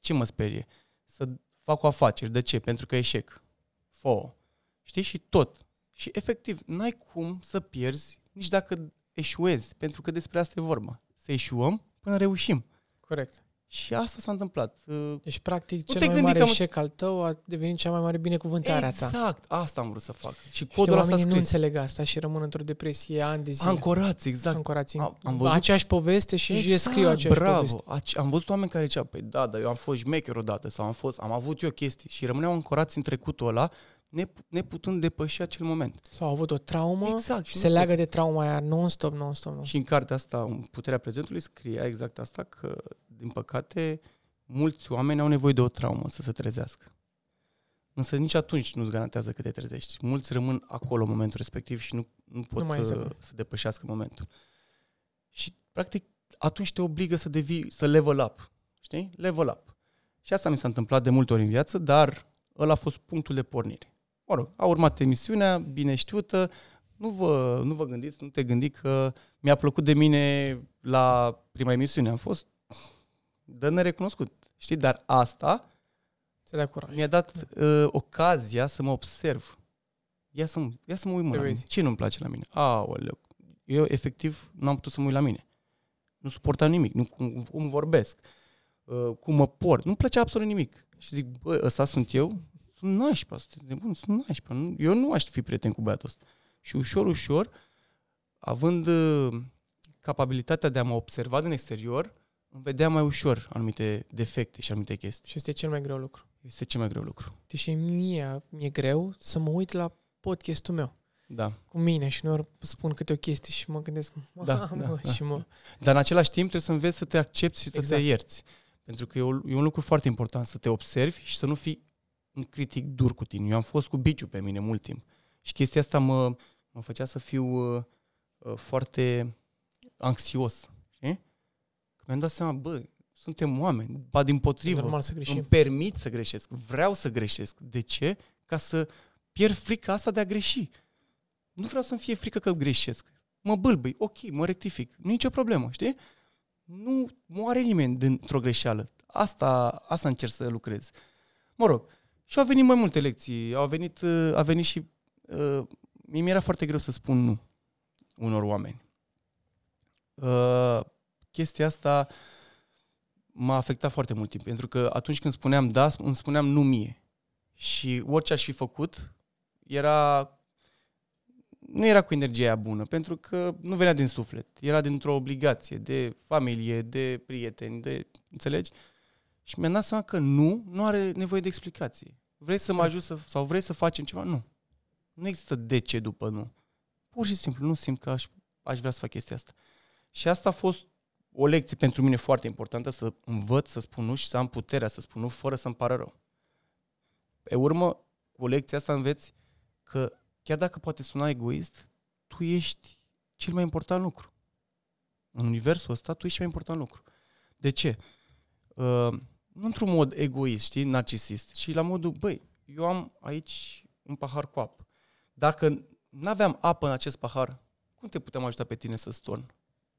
Ce mă sperie? Să fac o afacere. De ce? Pentru că eșec. Fo. Știi? Și tot. Și efectiv, n-ai cum să pierzi nici dacă eșuezi, pentru că despre asta e vorba. Să eșuăm până reușim. Corect. Și asta s-a întâmplat. Uh, deci, practic, cel mai mare că... eșec al tău a devenit cea mai mare binecuvântare exact, ta. Exact, asta am vrut să fac. Și codul ăsta scris. nu înțeleg asta și rămân într-o depresie ani de zile. Ancorați, exact. Ancorați. Am, am văzut... Aceeași poveste și exact, scriu aceeași bravo. poveste. Ace- am văzut oameni care ziceau, păi da, dar eu am fost șmecher odată sau am fost, am avut eu chestii și rămâneau ancorați în trecutul ăla neputând depăși acel moment. Sau au avut o traumă, exact, și se leagă de trauma aia non-stop, non-stop, non-stop. Și în cartea asta, în Puterea Prezentului, scria exact asta, că, din păcate, mulți oameni au nevoie de o traumă să se trezească. Însă nici atunci nu-ți garantează că te trezești. Mulți rămân acolo în momentul respectiv și nu, nu pot nu mai să, uh, să depășească momentul. Și, practic, atunci te obligă să devii, să level up. Știi? Level up. Și asta mi s-a întâmplat de multe ori în viață, dar ăla a fost punctul de pornire mă rog, a urmat emisiunea, bine știută, nu vă, nu vă gândiți, nu te gândi că mi-a plăcut de mine la prima emisiune. Am fost de nerecunoscut, știi? Dar asta mi-a dat uh, ocazia să mă observ. Ia să, ia să mă uit mă, Ce nu-mi place la mine? Aoleu, eu efectiv nu am putut să mă uit la mine. Nu suportam nimic, nu, cum, cum vorbesc, uh, cum mă port. Nu-mi plăcea absolut nimic. Și zic, bă, ăsta sunt eu, sunt nașpa, sunteți nebun, sunt nașpa. eu nu aș fi prieten cu băiatul ăsta. Și ușor, ușor, având uh, capabilitatea de a mă observa din exterior, îmi vedea mai ușor anumite defecte și anumite chestii. Și este cel mai greu lucru. Este cel mai greu lucru. Deși deci, mie mi-e greu să mă uit la podcastul meu. Da. Cu mine și uneori spun câte o chestie și mă gândesc, (laughs) mă, da, mă, da, și da. mă... Dar în același timp trebuie să înveți să te accepti și să exact. te ierți. Pentru că e, e un lucru foarte important să te observi și să nu fii un critic dur cu tine. Eu am fost cu biciu pe mine mult timp. Și chestia asta mă, mă făcea să fiu uh, uh, foarte anxios. Știi? Că mi-am dat seama, bă, suntem oameni, ba din potrivă, să îmi permit să greșesc, vreau să greșesc. De ce? Ca să pierd frica asta de a greși. Nu vreau să-mi fie frică că greșesc. Mă bâlbâi, ok, mă rectific, nu e nicio problemă, știi? Nu moare nimeni dintr-o greșeală. Asta, asta încerc să lucrez. Mă rog, și au venit mai multe lecții. Au venit, uh, a venit și... Uh, mi era foarte greu să spun nu unor oameni. Uh, chestia asta m-a afectat foarte mult timp, pentru că atunci când spuneam da, îmi spuneam nu mie. Și orice aș fi făcut era nu era cu energia bună, pentru că nu venea din suflet. Era dintr-o obligație de familie, de prieteni, de, înțelegi? Uh, și mi-am dat seama că nu, nu are nevoie de explicație. Vrei să mă mm. ajut să, sau vrei să facem ceva? Nu. Nu există de ce după nu. Pur și simplu nu simt că aș, aș vrea să fac chestia asta. Și asta a fost o lecție pentru mine foarte importantă, să învăț să spun nu și să am puterea să spun nu fără să-mi pară rău. Pe urmă, cu lecția asta înveți că chiar dacă poate suna egoist, tu ești cel mai important lucru. În universul ăsta, tu ești cel mai important lucru. De ce? Uh, nu într-un mod egoist, știi, narcisist, ci la modul, băi, eu am aici un pahar cu apă. Dacă nu aveam apă în acest pahar, cum te puteam ajuta pe tine să storn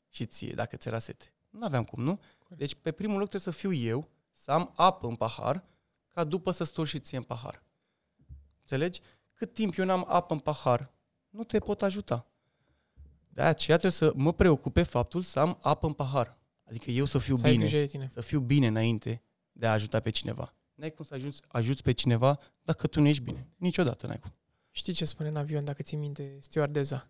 și ție, dacă ți era sete? Nu aveam cum, nu? Deci, pe primul loc trebuie să fiu eu, să am apă în pahar, ca după să storn și ție în pahar. Înțelegi? Cât timp eu n-am apă în pahar, nu te pot ajuta. De aceea trebuie să mă preocupe faptul să am apă în pahar. Adică eu să fiu să bine. Să fiu bine înainte de a ajuta pe cineva. N-ai cum să ajuți, ajuți pe cineva dacă tu nu ești bine. Niciodată n-ai cum. Știi ce spune în avion, dacă ții minte, stewardeza?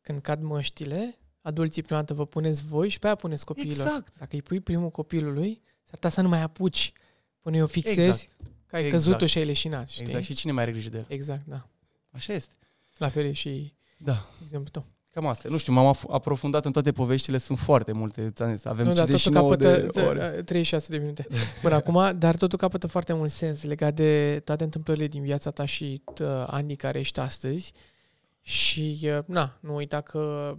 Când cad măștile, adulții prima dată vă puneți voi și pe aia puneți copiilor. Exact. Dacă îi pui primul copilului, s-ar putea să nu mai apuci până eu fixezi exact. că ai exact. căzut-o și ai leșinat. Știi? Exact. Și cine mai are grijă de el? Exact, da. Așa este. La fel e și da. exemplu tău. Cam asta. Nu știu, m-am aprofundat în toate poveștile, sunt foarte multe, ți-am zis, avem nu, 59 capătă, de ore. 36 de minute până (laughs) acum, dar totul capătă foarte mult sens legat de toate întâmplările din viața ta și uh, anii care ești astăzi. Și, uh, na, nu uita că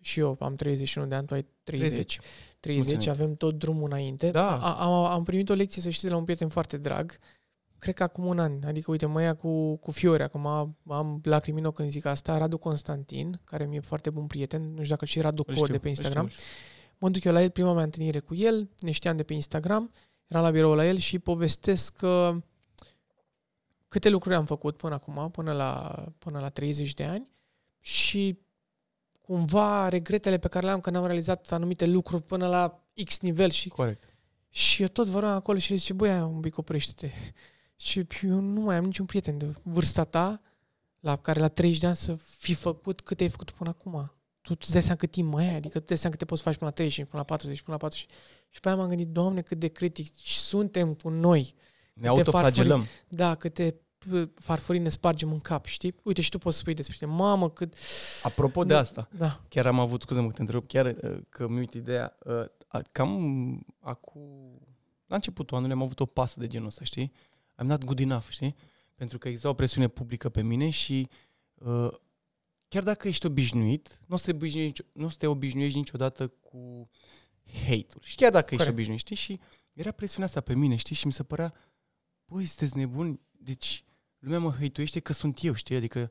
și eu am 31 de ani, tu ai 30. 30, 30 avem tot drumul înainte. Da. A, am, am primit o lecție, să știți, de la un prieten foarte drag, uh, cred că acum un an. Adică, uite, mă ia cu, cu Fiore, acum am lacrimi în când zic asta, Radu Constantin, care mi-e foarte bun prieten, nu știu dacă și Radu Co de pe Instagram. Știu, Mă duc eu la el, prima mea întâlnire cu el, ne știam de pe Instagram, eram la birou la el și povestesc că câte lucruri am făcut până acum, până la, până la 30 de ani și cumva regretele pe care le-am că n-am realizat anumite lucruri până la X nivel și... Corect. Și eu tot vă acolo și le zice, băi, un pic oprește-te și eu nu mai am niciun prieten de vârsta ta, la care la 30 de ani să fi făcut cât ai făcut până acum. Tu îți dai seama cât timp mai ai, adică tu dai seama te poți face până la 35, până la 40, până la 40. Și pe aia m-am gândit, Doamne, cât de critici suntem cu noi. Ne autoflagelăm. Farfurii, da, câte farfurii ne spargem în cap, știi? Uite și tu poți să spui despre tine. Mamă, cât... Apropo de, de da, asta, da. chiar am avut, scuze mă că te întrerup, chiar uh, că mi uit ideea, uh, cam acum, la începutul anului am avut o pasă de genul ăsta, știi? I'm not good enough, știi? Pentru că exista o presiune publică pe mine și uh, chiar dacă ești obișnuit, nu o să te obișnuiești, nu o să te obișnuiești niciodată cu hate-ul. Și chiar dacă Corect. ești obișnuit, știi? Și era presiunea asta pe mine, știi? Și mi se părea, băi, sunteți nebuni? Deci lumea mă hăituiește că sunt eu, știi? Adică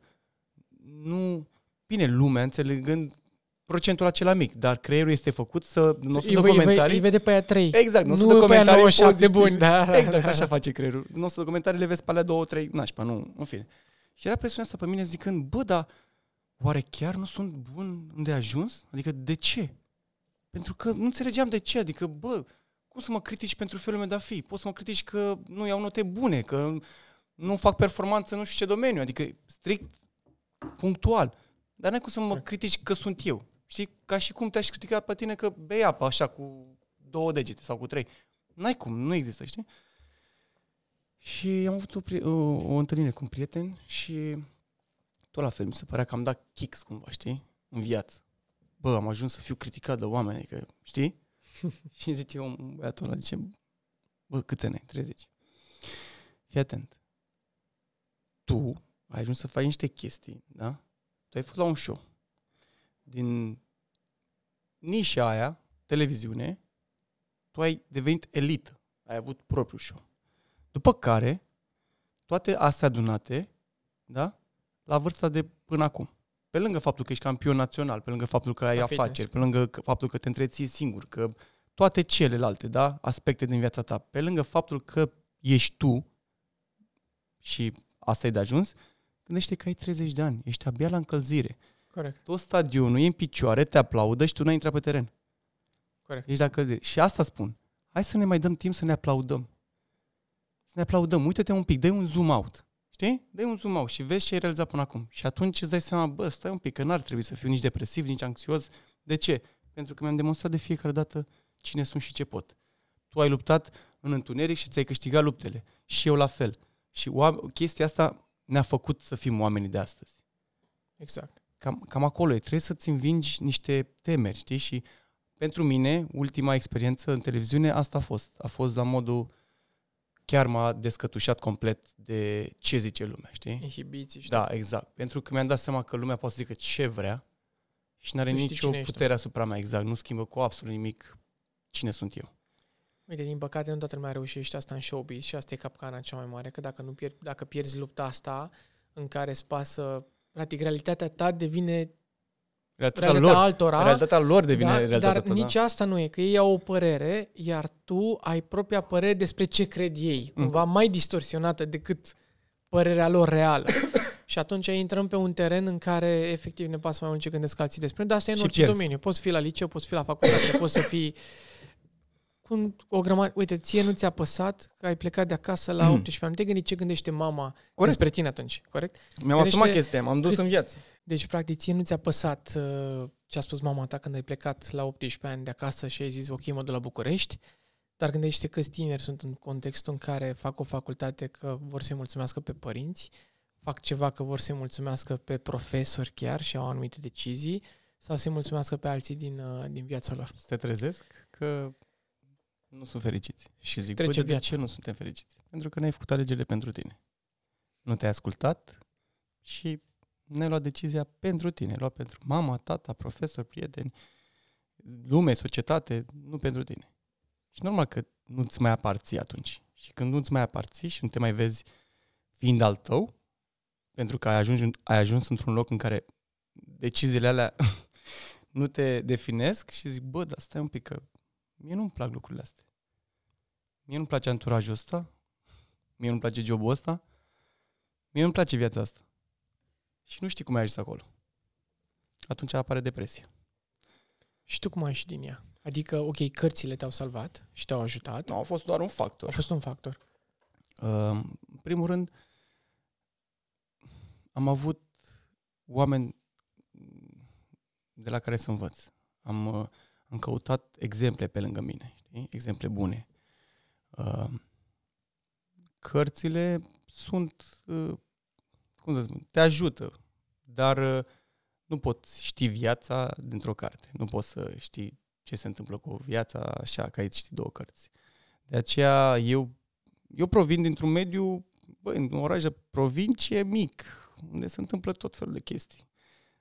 nu... Bine, lumea, înțelegând procentul acela mic, dar creierul este făcut să nu sunt comentarii. Îi vede pe aia 3. Exact, nu, sunt documentarii de buni, da. (laughs) Exact, așa face creierul. Nu sunt documentarii, le vezi pe alea 2, 3, nașpa, nu, în fine. Și era presiunea asta pe mine zicând, bă, dar oare chiar nu sunt bun unde ajuns? Adică de ce? Pentru că nu înțelegeam de ce, adică, bă, cum să mă critici pentru felul meu de a fi? Poți să mă critici că nu iau note bune, că nu fac performanță nu știu ce domeniu, adică strict punctual. Dar n-ai cum să mă critici că sunt eu. Știi, ca și cum te-aș critica pe tine că bei apă așa cu două degete sau cu trei. N-ai cum, nu există, știi? Și am avut o, pri- o, o întâlnire cu un prieten și tot la fel mi se părea că am dat kicks cumva, știi? În viață. Bă, am ajuns să fiu criticat de oameni, că, adică, știi? (laughs) și zice un băiatul ăla, zice, bă, câte ani 30. Fii atent. Tu ai ajuns să faci niște chestii, da? Tu ai fost la un show din nișa aia, televiziune, tu ai devenit elită. Ai avut propriul show. După care, toate astea adunate, da? La vârsta de până acum. Pe lângă faptul că ești campion național, pe lângă faptul că ai La afaceri, pe lângă faptul că te întreții singur, că toate celelalte, da, aspecte din viața ta, pe lângă faptul că ești tu și asta e de ajuns, gândește că ai 30 de ani, ești abia la încălzire. Corect. Tot stadionul e în picioare, te aplaudă și tu nu ai intrat pe teren. Corect. Deci dacă, și asta spun. Hai să ne mai dăm timp să ne aplaudăm. Să ne aplaudăm. Uite-te un pic, dă un zoom out. Știi? dă un zoom out și vezi ce ai realizat până acum. Și atunci îți dai seama, bă, stai un pic, că n-ar trebui să fiu nici depresiv, nici anxios. De ce? Pentru că mi-am demonstrat de fiecare dată cine sunt și ce pot. Tu ai luptat în întuneric și ți-ai câștigat luptele. Și eu la fel. Și o chestia asta ne-a făcut să fim oamenii de astăzi. Exact cam, cam acolo e. Trebuie să-ți învingi niște temeri, știi? Și pentru mine, ultima experiență în televiziune, asta a fost. A fost la modul chiar m-a descătușat complet de ce zice lumea, știi? Inhibiții, știi? Da, exact. Pentru că mi-am dat seama că lumea poate să zică ce vrea și nu are nicio putere asupra mea, exact. Nu schimbă cu absolut nimic cine sunt eu. Uite, din păcate nu toată lumea reușește asta în showbiz și asta e capcana cea mai mare, că dacă, nu pierd dacă pierzi lupta asta în care îți pasă Practic, realitatea ta devine realitatea, realitatea lor. altora. Realitatea lor devine da, realitatea Dar ta, da. nici da. asta nu e, că ei au o părere, iar tu ai propria părere despre ce cred ei, mm. cumva mai distorsionată decât părerea lor reală. (coughs) și atunci intrăm pe un teren în care efectiv ne pasă mai mult ce gândesc alții despre noi, dar asta e în și orice pierzi. domeniu. Poți fi la liceu, poți fi la facultate, poți să fii când o grămadă, uite, ție nu ți-a păsat că ai plecat de acasă la mm. 18 ani. Te gândi ce gândește mama corect. despre tine atunci, corect? Mi-am gândește... asumat chestia, m-am dus în viață. Deci, practic, ție nu ți-a păsat uh, ce a spus mama ta când ai plecat la 18 ani de acasă și ai zis, ok, mă duc la București, dar gândește că tineri sunt în contextul în care fac o facultate că vor să-i mulțumească pe părinți, fac ceva că vor să-i mulțumească pe profesori chiar și au anumite decizii, sau să-i mulțumească pe alții din, uh, din viața lor. Te trezesc că nu sunt fericiți. Și zic, Trece de ce nu suntem fericiți? Pentru că n-ai făcut alegerile pentru tine. Nu te-ai ascultat și n-ai luat decizia pentru tine. luat pentru mama, tata, profesor, prieteni, lume, societate, nu pentru tine. Și normal că nu-ți mai aparții atunci. Și când nu-ți mai aparții și nu te mai vezi fiind al tău, pentru că ai ajuns, ai ajuns într-un loc în care deciziile alea (laughs) nu te definesc și zic, bă, dar stai un pic că mie nu-mi plac lucrurile astea mie nu-mi place anturajul ăsta, mie nu-mi place jobul ăsta, mie nu-mi place viața asta. Și nu știi cum ai ajuns acolo. Atunci apare depresia. Și tu cum ai ieșit din ea? Adică, ok, cărțile te-au salvat și te-au ajutat. Nu, a fost doar un factor. A fost un factor. Uh, în primul rând, am avut oameni de la care să învăț. Am, eh, am căutat exemple pe lângă mine, știi? exemple bune. Uh, cărțile sunt, uh, cum să spun, te ajută, dar uh, nu poți ști viața dintr-o carte. Nu poți să știi ce se întâmplă cu viața așa, că ai citit două cărți. De aceea eu, eu provin dintr-un mediu, băi, un oraș de provincie mic, unde se întâmplă tot felul de chestii.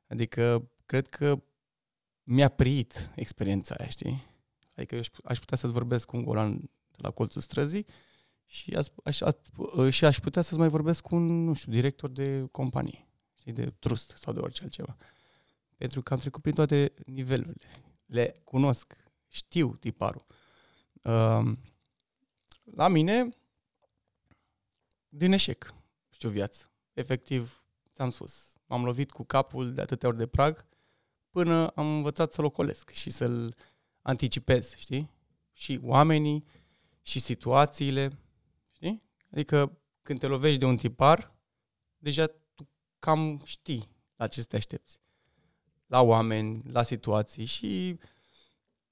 Adică, cred că mi-a priit experiența aia, știi? Adică eu aș putea să-ți vorbesc cu un golan la colțul străzii și aș, aș, a, și aș putea să-ți mai vorbesc cu un, nu știu, director de companie, știi, de trust sau de orice altceva. Pentru că am trecut prin toate nivelurile. Le cunosc, știu tiparul. Um, la mine, din eșec, știu viață. Efectiv, ți-am spus, m-am lovit cu capul de atâtea ori de prag până am învățat să-l ocolesc și să-l anticipez, știi? Și oamenii, și situațiile, știi? Adică când te lovești de un tipar, deja tu cam știi la ce te aștepți. La oameni, la situații și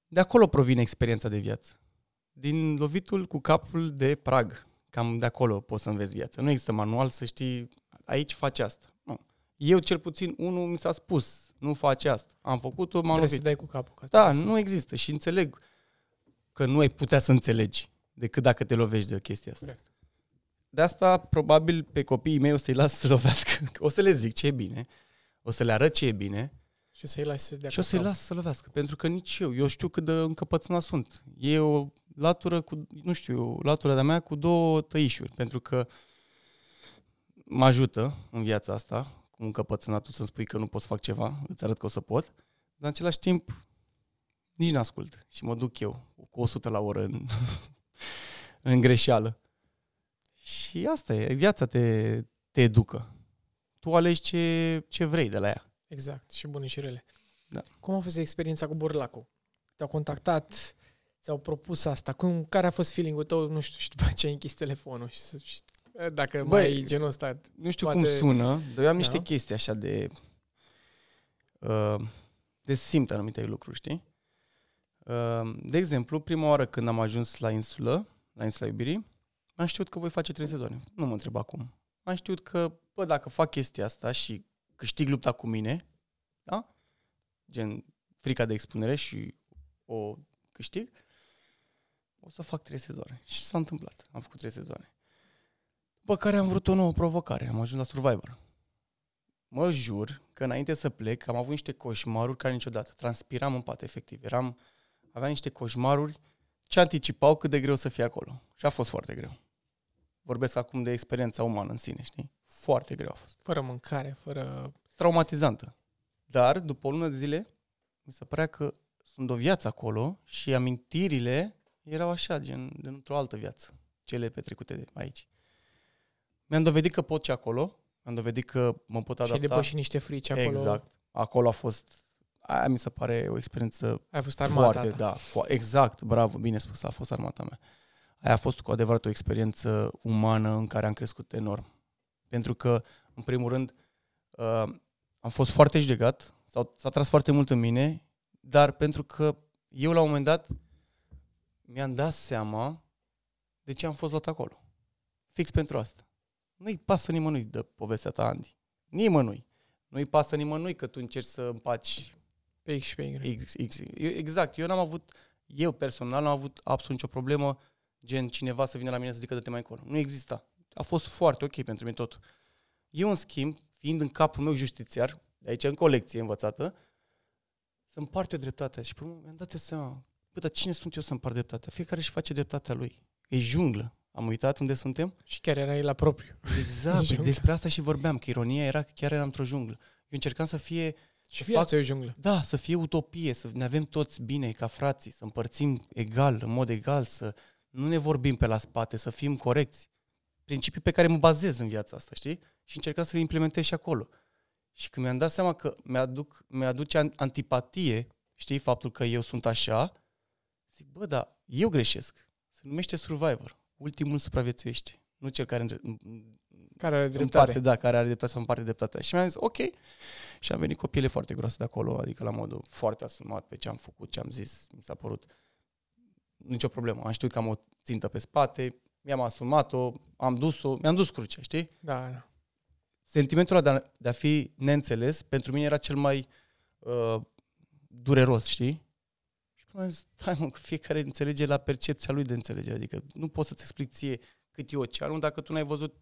de acolo provine experiența de viață. Din lovitul cu capul de prag. Cam de acolo poți să înveți viața. Nu există manual să știi, aici faci asta. Nu. Eu cel puțin, unul mi s-a spus, nu faci asta. Am făcut-o, m-am Trebuie lovit. să dai cu capul. Ca da, nu există și înțeleg că nu ai putea să înțelegi decât dacă te lovești de o chestie asta. Correct. De asta, probabil, pe copiii mei o să-i las să lovească. (laughs) O să le zic ce e bine, o să le arăt ce e bine, și o să-i las să dea Și o să-i las să lovească, pentru că nici eu, eu știu cât de încăpățâna sunt. E o latură cu, nu știu, latura de-a mea cu două tăișuri, pentru că mă ajută în viața asta, cu încăpățânatul să-mi spui că nu pot să fac ceva, îți arăt că o să pot, dar în același timp nici n-ascult și mă duc eu cu 100 la oră în, (laughs) în greșeală. Și asta e, viața te, te educă. Tu alegi ce, ce vrei de la ea. Exact, și bune și rele. Da. Cum a fost experiența cu Burlacu? Te-au contactat, ți-au propus asta. Cum, care a fost feeling-ul tău, nu știu, și după ce ai închis telefonul și, și eh, dacă Bă, mai e genul ăsta. Nu știu poate... cum sună, dar eu am da? niște chestii așa de... Uh, de simt anumite lucruri, știi? Uh, de exemplu, prima oară când am ajuns la insulă, la Insula Iubirii, am știut că voi face trei sezoane. Nu mă întreb acum. Am știut că, bă, dacă fac chestia asta și câștig lupta cu mine, da? Gen frica de expunere și o câștig, o să fac trei sezoane. Și s-a întâmplat. Am făcut trei sezoane. După care am vrut o nouă provocare. Am ajuns la Survivor. Mă jur că înainte să plec am avut niște coșmaruri ca niciodată. Transpiram în pat, efectiv. Eram, aveam niște coșmaruri ce anticipau cât de greu să fie acolo. Și a fost foarte greu. Vorbesc acum de experiența umană în sine, știi? Foarte greu a fost. Fără mâncare, fără... Traumatizantă. Dar, după o lună de zile, mi se părea că sunt o viață acolo și amintirile erau așa, gen, dintr-o altă viață, cele petrecute de aici. Mi-am dovedit că pot și acolo, mi-am dovedit că mă pot adapta. Și de depășit niște frici acolo. Exact. Acolo a fost aia mi se pare o experiență Ai fost armata foarte, ta. da, fo- exact, bravo, bine spus, a fost armata mea. Aia a fost cu adevărat o experiență umană în care am crescut enorm. Pentru că, în primul rând, uh, am fost foarte judecat, s-a, s-a tras foarte mult în mine, dar pentru că eu la un moment dat mi-am dat seama de ce am fost luat acolo. Fix pentru asta. Nu-i pasă nimănui de povestea ta, Andy. Nimănui. Nu-i pasă nimănui că tu încerci să împaci pe X și pe Y. X, X. Exact. Eu n-am avut, eu personal, n-am avut absolut nicio problemă gen cineva să vină la mine să zică dă-te mai încolo. Nu exista. A fost foarte ok pentru mine tot. Eu, în schimb, fiind în capul meu justițiar, de aici în colecție învățată, să împarte o dreptate. Și pe mi-am dat seama, bă, dar cine sunt eu să împart dreptatea? Fiecare își face dreptatea lui. E junglă. Am uitat unde suntem? Și chiar erai la propriu. Exact, (laughs) despre asta și vorbeam, că ironia era că chiar eram într-o junglă. Eu încercam să fie și fie, fața e o junglă. Da, să fie utopie, să ne avem toți bine ca frații, să împărțim egal, în mod egal, să nu ne vorbim pe la spate, să fim corecți. Principii pe care mă bazez în viața asta, știi? Și încercam să le implementez și acolo. Și când mi-am dat seama că mi-aduc, mi-aduce antipatie, știi, faptul că eu sunt așa, zic, bă, dar eu greșesc. Se numește Survivor. Ultimul supraviețuiește. Nu cel care care are dreptate. Parte, da, care are dreptate sau în parte dreptate. Și mi-am zis, ok. Și am venit cu o piele foarte groasă de acolo, adică la modul foarte asumat pe ce am făcut, ce am zis, mi s-a părut nicio problemă. Am știut că am o țintă pe spate, mi-am asumat-o, am dus-o, mi-am dus crucea, știi? Da, da. Sentimentul ăla de a, de a fi neînțeles, pentru mine era cel mai uh, dureros, știi? Și am zis, stai mă, fiecare înțelege la percepția lui de înțelegere, adică nu pot să-ți explic ție cât e oceanul dacă tu n-ai văzut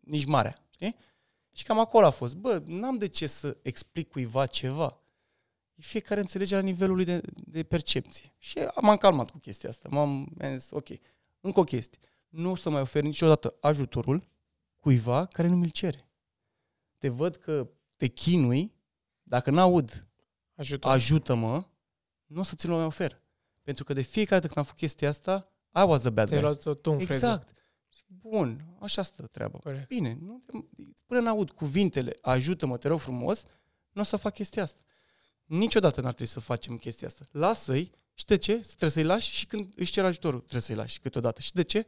nici marea, știi? Și cam acolo a fost. Bă, n-am de ce să explic cuiva ceva. Fiecare înțelege la nivelul lui de, de percepție. Și m-am calmat cu chestia asta. M-am zis, ok, încă o chestie. Nu o să mai ofer niciodată ajutorul cuiva care nu mi-l cere. Te văd că te chinui, dacă n-aud ajută-mă, ajută-mă nu o să ți-l mai ofer. Pentru că de fiecare dată când am făcut chestia asta, I was the bad guy. exact. Freză bun, așa stă treaba. Corect. Bine, nu, până n-aud cuvintele, ajută-mă, te rog frumos, nu o să fac chestia asta. Niciodată n-ar trebui să facem chestia asta. Lasă-i și de ce? Trebuie să-i lași și când își cer ajutorul trebuie să-i lași câteodată. Și de ce?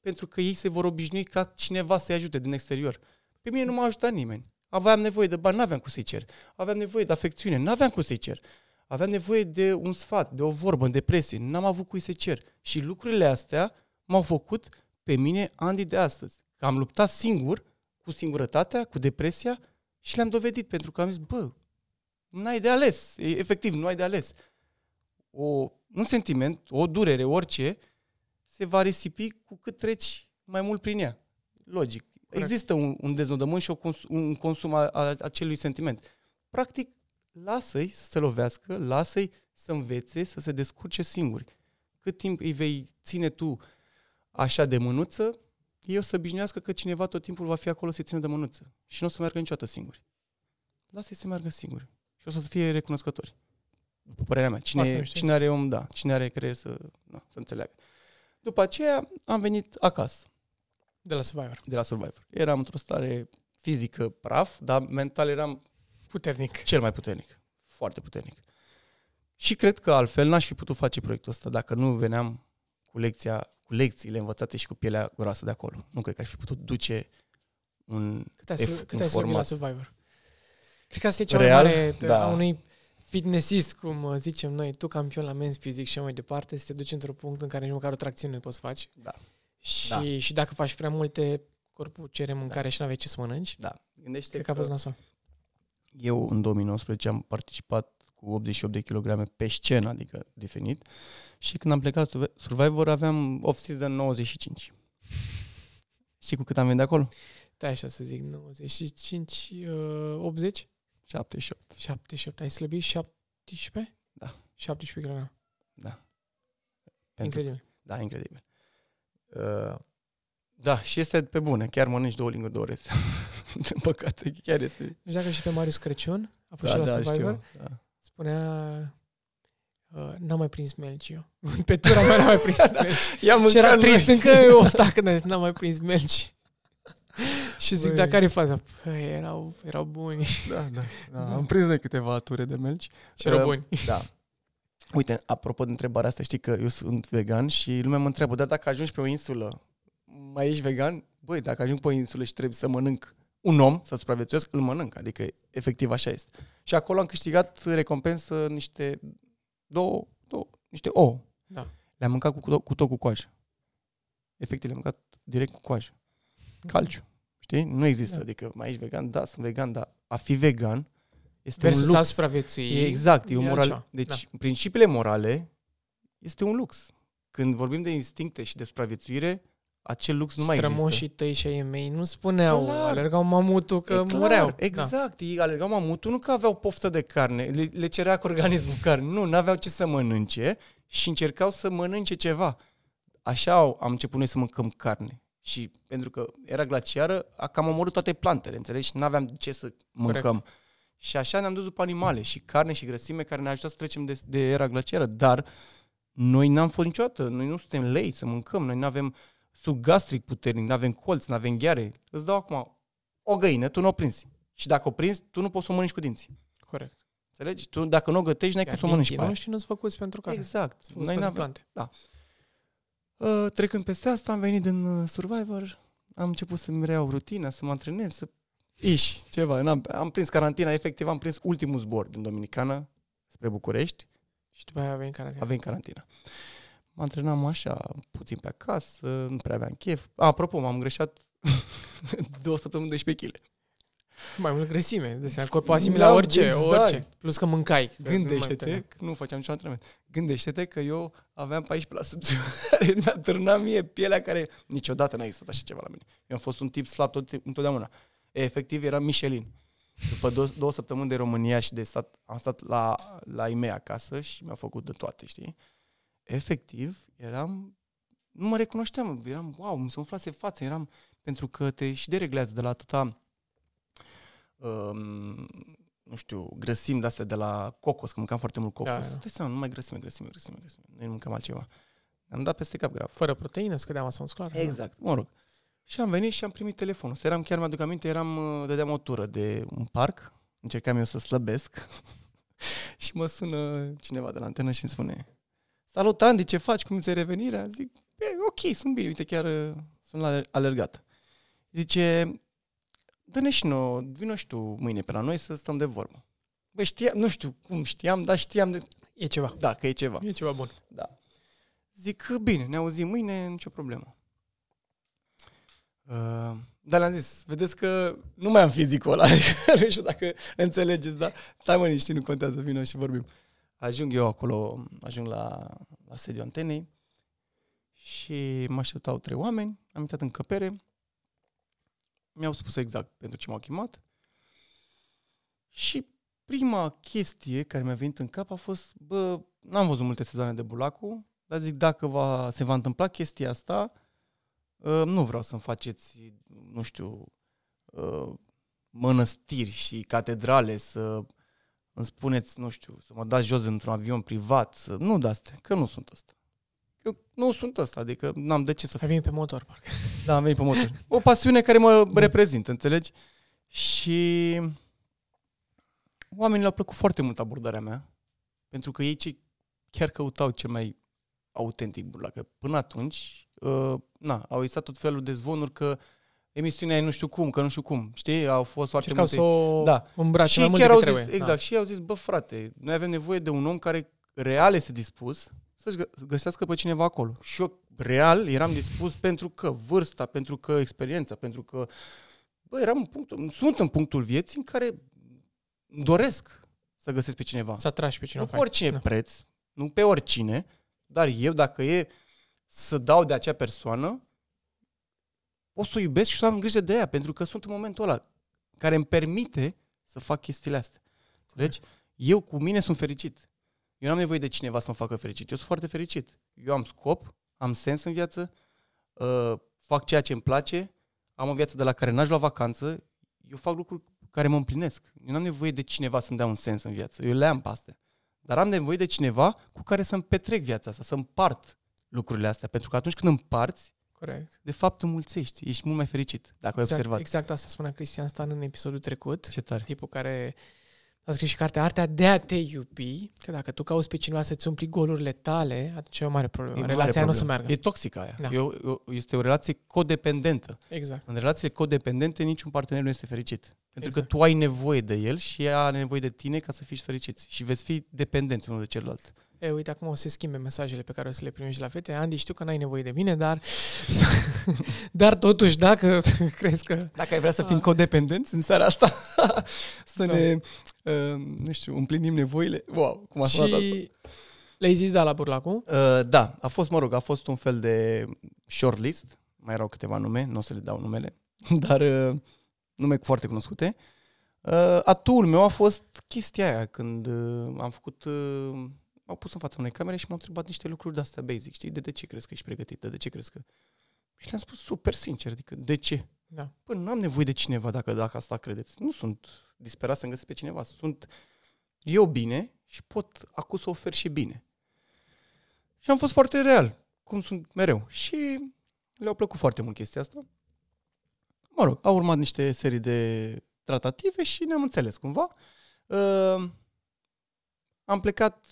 Pentru că ei se vor obișnui ca cineva să-i ajute din exterior. Pe mine nu m-a ajutat nimeni. Aveam nevoie de bani, n-aveam cum să-i cer. Aveam nevoie de afecțiune, n-aveam cum să-i cer. Aveam nevoie de un sfat, de o vorbă, în depresie, n-am avut cui să cer. Și lucrurile astea m-au făcut pe mine Andy de astăzi. Că am luptat singur cu singurătatea, cu depresia și le-am dovedit pentru că am zis, bă, n-ai de ales, efectiv, nu ai de ales. O, un sentiment, o durere, orice, se va risipi cu cât treci mai mult prin ea. Logic. Correct. Există un, un deznodământ și o cons- un consum al acelui sentiment. Practic, lasă-i să se lovească, lasă-i să învețe, să se descurce singuri. Cât timp îi vei ține tu uh, așa de mânuță, eu să obișnuiască că cineva tot timpul va fi acolo să-i țină de mânuță. Și nu o să meargă niciodată singuri. Lasă-i să meargă singuri. Și o să fie recunoscători. După părerea mea. Cine, cine are om, da. Cine are creier să, da, să înțeleagă. După aceea am venit acasă. De la Survivor. De la Survivor. Eram într-o stare fizică praf, dar mental eram... Puternic. Cel mai puternic. Foarte puternic. Și cred că altfel n-aș fi putut face proiectul ăsta dacă nu veneam cu lecția cu lecțiile învățate și cu pielea groasă de acolo. Nu cred că aș fi putut duce un Cât ai, F, cât ai format. la Survivor? Cred că asta e cea mai mare da. a unui fitnessist, cum uh, zicem noi, tu campion la men's fizic și mai departe, să te duci într-un punct în care nici măcar o tracțiune nu poți face. Da. Și, da. și dacă faci prea multe, corpul cere da. mâncare da. și nu aveai ce să mănânci. Da. Gândește Cred că, că a fost nasol. Eu în 2019 am participat cu 88 de kilograme pe scenă, adică definit. Și când am plecat Survivor aveam off-season 95. Știi (laughs) cu cât am venit acolo? Da, așa să zic, 95, uh, 80? 78. 78. Ai slăbit 17? Da. 17 kg. Da. Pentru... Incredibil. Da, incredibil. Uh, da, și este pe bune. Chiar mănânci două linguri de ore. (laughs) Din păcate, chiar este. știu dacă și pe Marius Crăciun, a fost da, și la da, Survivor, știu, da spunea uh, n-am mai prins melciu. (laughs) Pe tura mea n-am mai prins melci. (laughs) da, da. și era trist încă eu ofta când n-am mai prins melci. (laughs) și zic, dar care e faza? Păi, erau, erau buni. Da, da, da, da. Am prins de câteva ture de melci. Și erau uh, buni. Da. Uite, apropo de întrebarea asta, știi că eu sunt vegan și lumea mă întreabă, dar dacă ajungi pe o insulă, mai ești vegan? Băi, dacă ajung pe o insulă și trebuie să mănânc un om, să supraviețuiesc, îl mănânc. Adică, efectiv, așa este. Și acolo am câștigat recompensă niște două, două niște ouă. Da. Le-am mâncat cu, cu, tot cu coajă. Efectiv, le-am mâncat direct cu coajă. Calciu. Știi? Nu există. Da. Adică mai ești vegan, da, sunt vegan, dar a fi vegan este Versus un lux. a supraviețui. E exact. E un moral. Așa. Deci, da. principiile morale este un lux. Când vorbim de instincte și de supraviețuire, acel lux nu mai există. Strămoșii tăi și ai mei nu spuneau, clar, alergau mamutul că e clar, da. Exact, da. ei alergau mamutul nu că aveau poftă de carne, le, le cerea cu organismul carne, nu, n-aveau ce să mănânce și încercau să mănânce ceva. Așa am început noi să mâncăm carne. Și pentru că era glaciară, a cam omorât toate plantele, înțelegi? Și n-aveam ce să mâncăm. Corect. Și așa ne-am dus după animale și carne și grăsime care ne-a ajutat să trecem de, de era glaciară, dar noi n-am fost niciodată, noi nu suntem lei să mâncăm, noi nu avem sub gastric puternic, nu avem colț, nu avem gheare, îți dau acum o găină, tu nu o prinzi. Și dacă o prinzi, tu nu poți să o mănânci cu dinții. Corect. Înțelegi? Tu dacă nu o gătești, n-ai cum să o mănânci cu și nu-ți făcuți pentru care. Exact. Noi n plante. Da. Uh, trecând peste asta, am venit din uh, Survivor, am început să-mi reiau rutina, să mă antrenez, să iși ceva. N-am, am prins carantina, efectiv am prins ultimul zbor din Dominicana spre București. Și după aia a venit carantina. A venit carantina. Uh, mă antrenam așa, puțin pe acasă, nu prea aveam chef. A, apropo, m-am greșat (laughs) două săptămâni kg. Mai mult grăsime, de seama, corpul asimila da, orice, exact. orice, plus că mâncai. Gândește-te, că nu, nu făceam niciun antrenament, gândește-te că eu aveam 14 la care (laughs) mi-a târnat mie pielea care niciodată n-a existat așa ceva la mine. Eu am fost un tip slab tot, întotdeauna. Efectiv, era Michelin. După două, două săptămâni de România și de stat, am stat la, la ei acasă și mi-au făcut de toate, știi? efectiv, eram, nu mă recunoșteam, eram, wow, mi se umflase față eram, pentru că te și dereglează de la atâta, um, nu știu, grăsimi de astea de la cocos, că mâncam foarte mult cocos. Da, da. Dai seama, numai grăsime, grăsim, grăsim, grăsim, Noi nu mâncam altceva. Am dat peste cap grav. Fără proteine, scădeam asta, clar. Da. Exact, mă rog. Și am venit și am primit telefonul. Să eram, chiar mă aduc aminte, eram, uh, dădeam o tură de un parc, încercam eu să slăbesc (laughs) și mă sună cineva de la antenă și îmi spune salut Andy, ce faci, cum ți revenirea? Zic, e, ok, sunt bine, uite chiar uh, sunt la alergat. Zice, dă-ne și nouă, vină și tu mâine pe la noi să stăm de vorbă. Bă, știam, nu știu cum știam, dar știam de... E ceva. Da, că e ceva. E ceva bun. Da. Zic, bine, ne auzim mâine, nicio problemă. Uh, dar le-am zis, vedeți că nu mai am fizicul ăla, adică (laughs) nu știu dacă înțelegeți, dar stai mă niște, nu contează, vină și vorbim. Ajung eu acolo, ajung la, la sediu antenei și mă așteptau trei oameni, am intrat în căpere, mi-au spus exact pentru ce m-au chemat și prima chestie care mi-a venit în cap a fost, bă, n-am văzut multe sezoane de Bulacu, dar zic, dacă va, se va întâmpla chestia asta, ă, nu vreau să-mi faceți, nu știu, ă, mănăstiri și catedrale, să îmi spuneți, nu știu, să mă dați jos într-un avion privat, să... nu de astea, că nu sunt ăsta. Eu nu sunt ăsta, adică n-am de ce să... Ai venit pe motor, parcă. Da, am venit pe motor. O pasiune care mă reprezintă, înțelegi? Și oamenii le-au plăcut foarte mult abordarea mea, pentru că ei cei chiar căutau cel mai autentic burlac. Până atunci, uh, na, au existat tot felul de zvonuri că uh, emisiunea e nu știu cum, că nu știu cum. Știi? Au fost foarte Cercau multe... să o da. îmbrace și mai mult chiar au zis, trebuie. Da. Exact. Da. Și au zis, bă frate, noi avem nevoie de un om care real este dispus să-și găsească pe cineva acolo. Și eu real eram dispus pentru că vârsta, pentru că experiența, pentru că bă, eram în punctul, sunt în punctul vieții în care doresc să găsesc pe cineva. Să atragi pe cineva. Nu pe oricine da. preț, nu pe oricine, dar eu dacă e să dau de acea persoană, o să o iubesc și să am grijă de ea, pentru că sunt în momentul ăla care îmi permite să fac chestiile astea. Deci, eu cu mine sunt fericit. Eu nu am nevoie de cineva să mă facă fericit. Eu sunt foarte fericit. Eu am scop, am sens în viață, uh, fac ceea ce îmi place, am o viață de la care n-aș lua vacanță, eu fac lucruri care mă împlinesc. Eu nu am nevoie de cineva să-mi dea un sens în viață. Eu le am pe astea. Dar am nevoie de cineva cu care să-mi petrec viața asta, să împart lucrurile astea. Pentru că atunci când împarți, Corect. De fapt, mulțești Ești mult mai fericit, dacă exact, ai observat. Exact asta spunea Cristian Stan în episodul trecut. Ce tare. Tipul care a scris și cartea Artea de a te iubi, că dacă tu cauți pe cineva să-ți umpli golurile tale, atunci e o mare problemă. E Relația mare problemă. nu se meargă. E toxică aia. Da. E o, este o relație codependentă. Exact. În relațiile codependente niciun partener nu este fericit. Pentru exact. că tu ai nevoie de el și ea are nevoie de tine ca să fii fericit. Și veți fi dependenți unul de celălalt. E, uite, acum o să schimbe mesajele pe care o să le primești la fete. Andy, știu că n-ai nevoie de mine, dar, (laughs) dar totuși, dacă (laughs) crezi că... Dacă ai vrea să fim ah. codependenți în seara asta, (laughs) să da. ne, uh, nu știu, împlinim nevoile. Wow, cum a și... asta. Le-ai zis da la Burlacu? Uh, da, a fost, mă rog, a fost un fel de shortlist. Mai erau câteva nume, nu o să le dau numele, dar uh, nume foarte cunoscute. Uh, atul meu a fost chestia aia când uh, am făcut... Uh, m-au pus în fața unei camere și m-au întrebat niște lucruri de-astea basic, știi? De, de ce crezi că ești pregătit? De, de ce crezi că... Și le-am spus super sincer, adică de ce? Da. Până nu am nevoie de cineva dacă, dacă asta credeți. Nu sunt disperat să-mi găsesc pe cineva. Sunt eu bine și pot acum să ofer și bine. Și am fost foarte real, cum sunt mereu. Și le-au plăcut foarte mult chestia asta. Mă rog, au urmat niște serii de tratative și ne-am înțeles cumva. Uh, am plecat,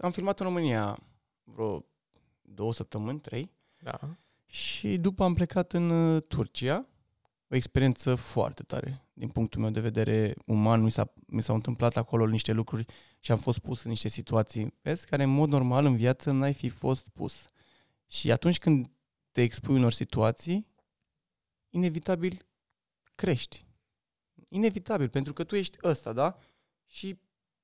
am filmat în România vreo două săptămâni, trei. Da. Și după am plecat în uh, Turcia. O experiență foarte tare. Din punctul meu de vedere uman, mi, s-a, mi s-au întâmplat acolo niște lucruri și am fost pus în niște situații, vezi, care în mod normal în viață n-ai fi fost pus. Și atunci când te expui unor situații, inevitabil crești. Inevitabil, pentru că tu ești ăsta, da? Și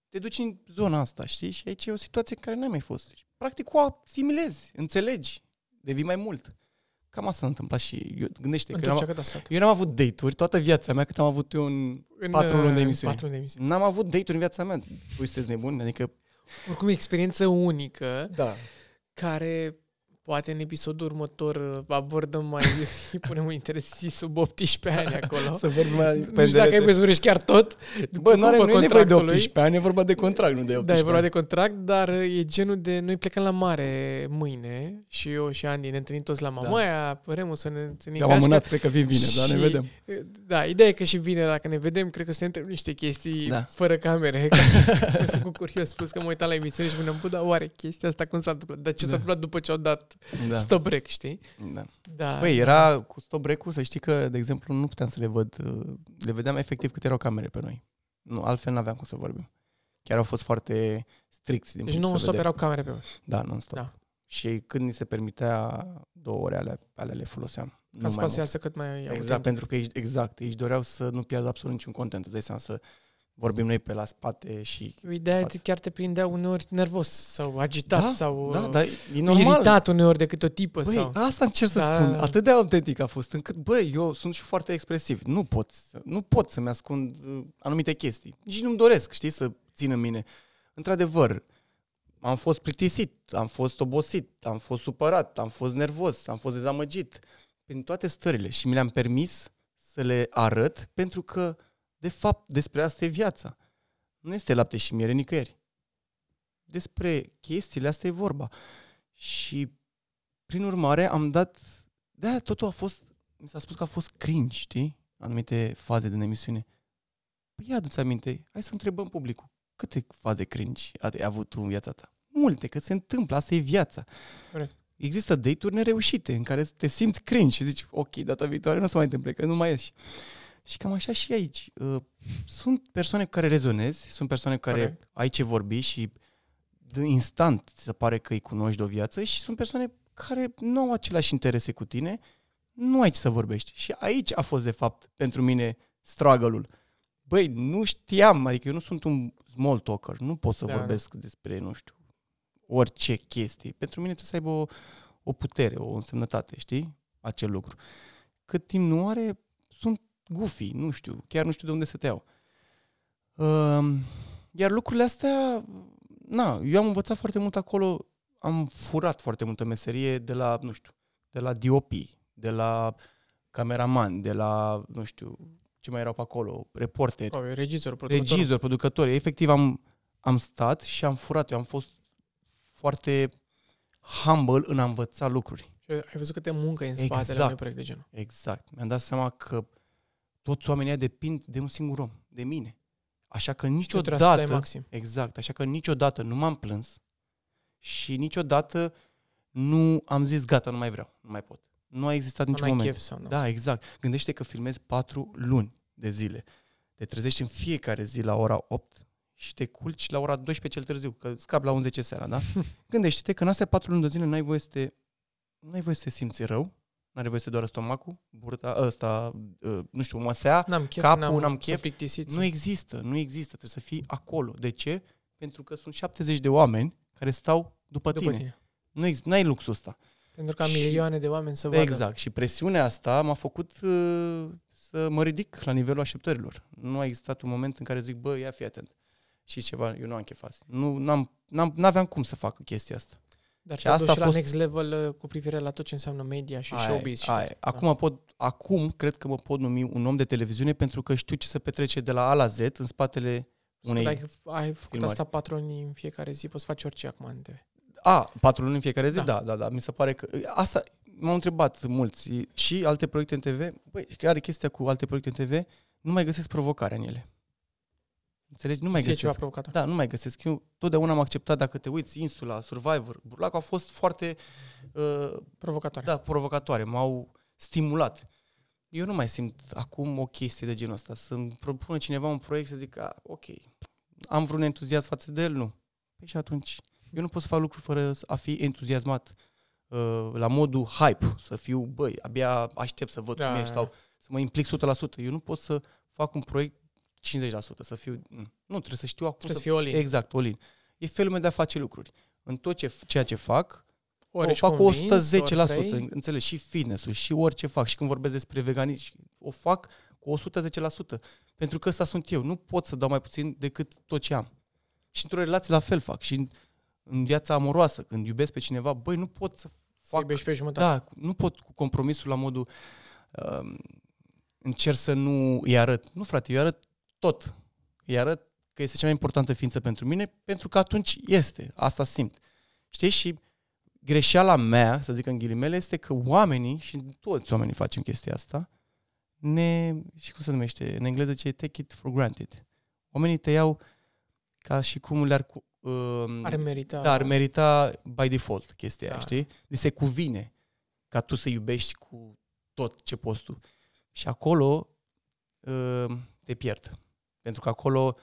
te duci în zona asta, știi? Și aici e o situație în care n-ai mai fost. Practic o asimilezi, înțelegi, devii mai mult. Cam asta s-a întâmplat și eu gândește că eu am eu n-am avut date-uri toată viața mea cât am avut eu în, în patru luni de emisiune. Patru de emisiune. N-am avut date-uri în viața mea. Voi sunteți nebuni? Adică... Oricum experiență unică da. care Poate în episodul următor uh, abordăm mai, (laughs) îi punem interesii sub 18 ani acolo. Să vorbim mai Nu știu dacă ai presupune chiar tot. Bă, nu are nu e nevoie de 18 ani, e vorba de contract, nu de 18 Da, e vorba de contract, dar uh, e genul de... Noi plecăm la mare mâine și eu și Andy ne întâlnim toți la da. Mamaia, da. Remu să ne întâlnim. Am amânat, cred că vin vine. Da, și... dar ne vedem. Uh, da, ideea e că și vine dacă ne vedem, cred că să ne niște chestii da. fără camere. Ca să (laughs) făcut curios, spus că mă uitam la emisiune și mă bă, dar oare chestia asta cum s-a întâmplat? Dar ce s-a da. întâmplat după ce au dat da. stop break, știi? Da. da Băi, da. era da. cu stop break-ul, să știi că, de exemplu, nu puteam să le văd, le vedeam efectiv câte erau camere pe noi. Nu, altfel nu aveam cum să vorbim. Chiar au fost foarte stricți. Din deci non-stop erau camere pe noi. Da, non-stop. Da. Și când ni se permitea două ore alea, alea le foloseam. Ca să să cât mai Exact, pentru că exact, ei își doreau să nu pierdă absolut niciun content. Îți dai seama să vorbim noi pe la spate și... Ideea păi față. chiar te prindea uneori nervos sau agitat da, sau da, da, e iritat uneori decât o tipă. Băi, sau... asta încerc da. să spun. Atât de autentic a fost încât, băi, eu sunt și foarte expresiv. Nu pot, nu pot să-mi ascund uh, anumite chestii. Nici nu-mi doresc, știi, să țin în mine. Într-adevăr, am fost plictisit, am fost obosit, am fost supărat, am fost nervos, am fost dezamăgit. Prin toate stările și mi le-am permis să le arăt pentru că de fapt, despre asta e viața. Nu este lapte și miere nicăieri. Despre chestiile astea e vorba. Și, prin urmare, am dat... de totul a fost... Mi s-a spus că a fost cringe, știi? Anumite faze din emisiune. Păi ia, du-ți aminte, hai să întrebăm publicul. Câte faze cringe ai avut tu în viața ta? Multe, că se întâmplă, asta e viața. Corect. Există date-uri nereușite în care te simți cringe și zici, ok, data viitoare nu o să mai întâmple, că nu mai ești. Și cam așa și aici. Uh, sunt persoane care rezonezi, sunt persoane care Correct. ai ce vorbi și instant se pare că îi cunoști de o viață și sunt persoane care nu au același interese cu tine, nu ai ce să vorbești. Și aici a fost, de fapt, pentru mine struggle-ul. Băi, nu știam, adică eu nu sunt un small talker, nu pot să da, vorbesc despre, nu știu, orice chestie. Pentru mine trebuie să aibă o, o putere, o însemnătate, știi? Acel lucru. Cât timp nu are, sunt goofy, nu știu, chiar nu știu de unde să te Uh, iar lucrurile astea, na, eu am învățat foarte mult acolo, am furat foarte multă meserie de la, nu știu, de la DOP, de la cameraman, de la, nu știu, ce mai erau pe acolo, reporteri. oh, regizor, producător. Regizor, producători. Efectiv am, am stat și am furat. Eu am fost foarte humble în a învăța lucruri. ai văzut câte muncă e în spatele exact, unui proiect de genul. Exact. Mi-am dat seama că toți oamenii aia depind de un singur om, de mine. Așa că niciodată... maxim. Exact, așa că niciodată nu m-am plâns și niciodată nu am zis gata, nu mai vreau, nu mai pot. Nu a existat niciun moment. Chef sau nu. Da, exact. Gândește că filmezi patru luni de zile. Te trezești în fiecare zi la ora 8 și te culci la ora 12 cel târziu, că scap la 11 seara, da? (laughs) Gândește-te că în astea patru luni de zile n-ai voie să te, n-ai voie să te simți rău, N-are voie să doară stomacul, burta, ăsta, ă, nu știu, măsea, n-am chef, capul, n-am, n-am chef. Nu există, nu există, trebuie să fii acolo. De ce? Pentru că sunt 70 de oameni care stau după, după tine. tine. Nu există, n-ai luxul ăsta. Pentru că am și, milioane de oameni să vadă. Exact. Și presiunea asta m-a făcut ă, să mă ridic la nivelul așteptărilor. Nu a existat un moment în care zic, bă, ia fi atent. Și ceva, eu nu am chefat. Nu, n-am, n-am, n-aveam cum să fac chestia asta. Dar și asta a fost... la next level uh, cu privire la tot ce înseamnă media și ai, showbiz. Și ai. Acum, da. pot, acum cred că mă pot numi un om de televiziune pentru că știu ce se petrece de la A la Z în spatele unei ai, ai făcut filmări. asta patru luni în fiecare zi, poți face orice acum în TV. A, patru luni în fiecare zi? Da. da, da, da. Mi se pare că... Asta m-au întrebat mulți. Și alte proiecte în TV, băi, care chestia cu alte proiecte în TV, nu mai găsesc provocarea în ele. Înțelegi? Nu mai găsesc. ceva provocator. Da, nu mai găsesc. Eu totdeauna am acceptat, dacă te uiți, Insula, Survivor, Burlac, a fost foarte... Uh, provocatoare. Da, provocatoare. M-au stimulat. Eu nu mai simt acum o chestie de genul ăsta. Să-mi propună cineva un proiect să zic, a, ok, am vreun entuziasm față de el? Nu. Păi și atunci, eu nu pot să fac lucruri fără a fi entuziasmat uh, la modul hype, să fiu, băi, abia aștept să văd da. cum ești sau să mă implic 100%. Eu nu pot să fac un proiect 50%, să fiu... Mm. Nu, trebuie să știu acum. Trebuie să, fiu olin. Exact, olin. E felul meu de a face lucruri. În tot ce, ceea ce fac, ori o fac convins, 110%, ori înțelegi, și fitness-ul, și orice fac, și când vorbesc despre veganism, o fac cu 110%, pentru că ăsta sunt eu. Nu pot să dau mai puțin decât tot ce am. Și într-o relație la fel fac. Și în, în viața amoroasă, când iubesc pe cineva, băi, nu pot să fac... Iubești pe jumătate. Da, nu pot cu compromisul la modul... Um, încerc să nu îi arăt. Nu, frate, eu arăt tot. Îi arăt că este cea mai importantă ființă pentru mine, pentru că atunci este. Asta simt. Știi? Și greșeala mea, să zic în ghilimele, este că oamenii, și toți oamenii facem chestia asta, ne, și cum se numește, în engleză ce take it for granted. Oamenii te iau ca și cum le-ar... Uh, ar merita. Da, ar merita by default chestia da. știi? Li se cuvine ca tu să iubești cu tot ce poți tu. Și acolo uh, te pierd. Pentru că acolo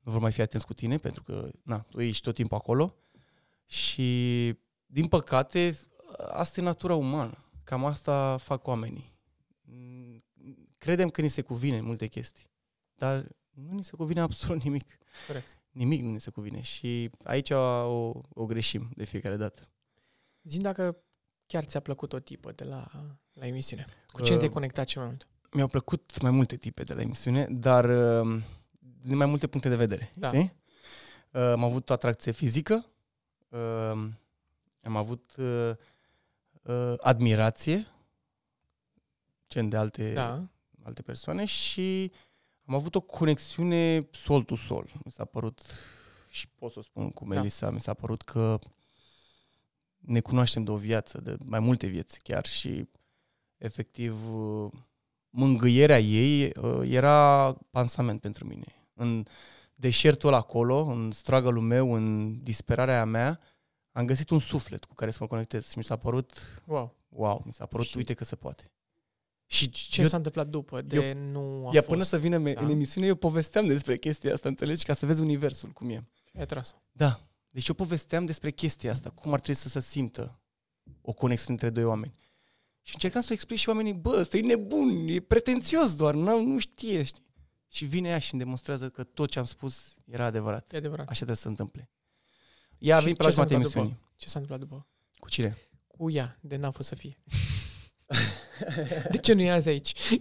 nu vor mai fi atenți cu tine, pentru că na, tu ești tot timpul acolo. Și, din păcate, asta e natura umană. Cam asta fac oamenii. Credem că ni se cuvine multe chestii, dar nu ni se cuvine (laughs) absolut nimic. Corect. Nimic nu ni se cuvine și aici o, o greșim de fiecare dată. Zin dacă chiar ți-a plăcut o tipă de la, la emisiune. Cu cine uh, te-ai conectat cel mai mult? Mi-au plăcut mai multe tipe de la emisiune, dar uh, din mai multe puncte de vedere. Da. Știi? Uh, am avut o atracție fizică, uh, am avut uh, uh, admirație, gen de alte, da. alte persoane și am avut o conexiune sol to sol. Mi s-a părut, și pot să o spun cu da. Melissa, da. mi s-a părut că ne cunoaștem de o viață, de mai multe vieți chiar și efectiv mângâierea ei uh, era pansament pentru mine în deșertul acolo, în struggle meu, în disperarea mea, am găsit un suflet cu care să mă conectez și mi s-a părut wow, wow mi s-a părut și... uite că se poate. Și ce eu, s-a întâmplat după de eu, nu a Ia fost, până să vină da? în emisiune, eu povesteam despre chestia asta, înțelegi? Ca să vezi universul cum e. E tras. Da. Deci eu povesteam despre chestia asta, cum ar trebui să se simtă o conexiune între doi oameni. Și încercam să o explic și oamenii, bă, ăsta e nebun, e pretențios doar, nu, nu știe, știi? și vine ea și îmi demonstrează că tot ce am spus era adevărat. E adevărat. Așa trebuie să se întâmple. Ea vine pe la jumătatea Ce s-a întâmplat după? Cu cine? Cu ea, de n-a fost să fie. de ce nu e azi aici? (laughs)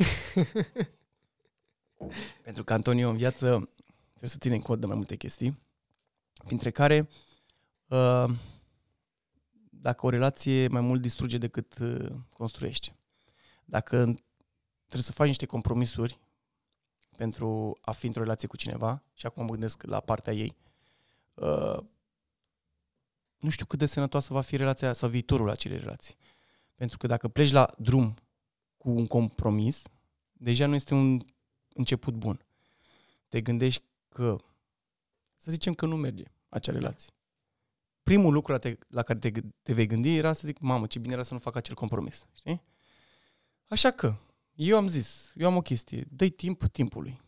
Pentru că, Antonio, în viață trebuie să în cont de mai multe chestii, printre care uh, dacă o relație mai mult distruge decât uh, construiește. Dacă trebuie să faci niște compromisuri pentru a fi într-o relație cu cineva și acum mă gândesc la partea ei, uh, nu știu cât de sănătoasă va fi relația sau viitorul acelei relații. Pentru că dacă pleci la drum cu un compromis, deja nu este un început bun. Te gândești că, să zicem că nu merge acea relație. Primul lucru la, te, la care te, te vei gândi era să zic, mamă, ce bine era să nu fac acel compromis. Știi? Așa că, eu am zis, eu am o chestie, dă timp timpului.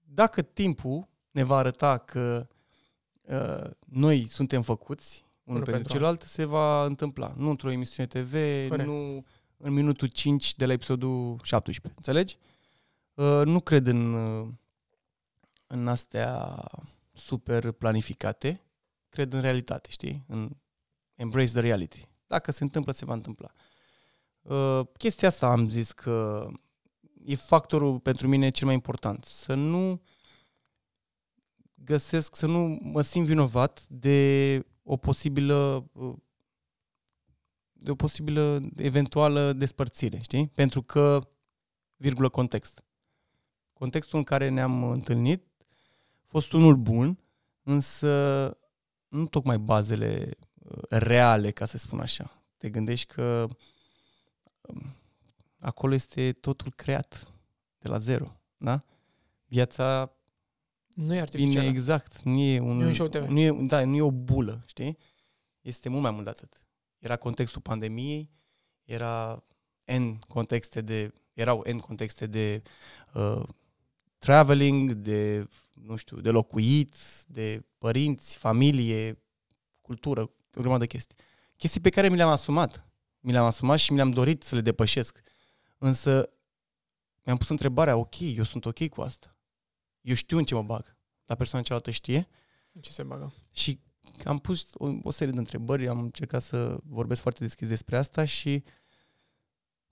Dacă timpul ne va arăta că uh, noi suntem făcuți unul pentru, pentru celălalt, se va întâmpla. Nu într-o emisiune TV, Corect. nu în minutul 5 de la episodul 17. Înțelegi? Uh, nu cred în, uh, în astea super planificate. Cred în realitate, știi? În embrace the reality. Dacă se întâmplă, se va întâmpla. Uh, Uh, chestia asta am zis că e factorul pentru mine cel mai important. Să nu găsesc, să nu mă simt vinovat de o posibilă uh, de o posibilă eventuală despărțire, știi? Pentru că, virgulă, context. Contextul în care ne-am întâlnit a fost unul bun, însă nu tocmai bazele uh, reale, ca să spun așa. Te gândești că uh, acolo este totul creat de la zero, da? Viața nu e artificială. Bine, exact, nu e un, e un show TV. Nu e, da, nu e o bulă, știi? Este mult mai mult de atât. Era contextul pandemiei, era N contexte de, erau N contexte de uh, traveling, de, nu știu, de locuit, de părinți, familie, cultură, o grămadă de chestii. Chestii pe care mi le-am asumat mi le-am asumat și mi le-am dorit să le depășesc. Însă mi-am pus întrebarea, ok, eu sunt ok cu asta. Eu știu în ce mă bag, dar persoana cealaltă știe. În ce se bagă? Și am pus o, o serie de întrebări, am încercat să vorbesc foarte deschis despre asta și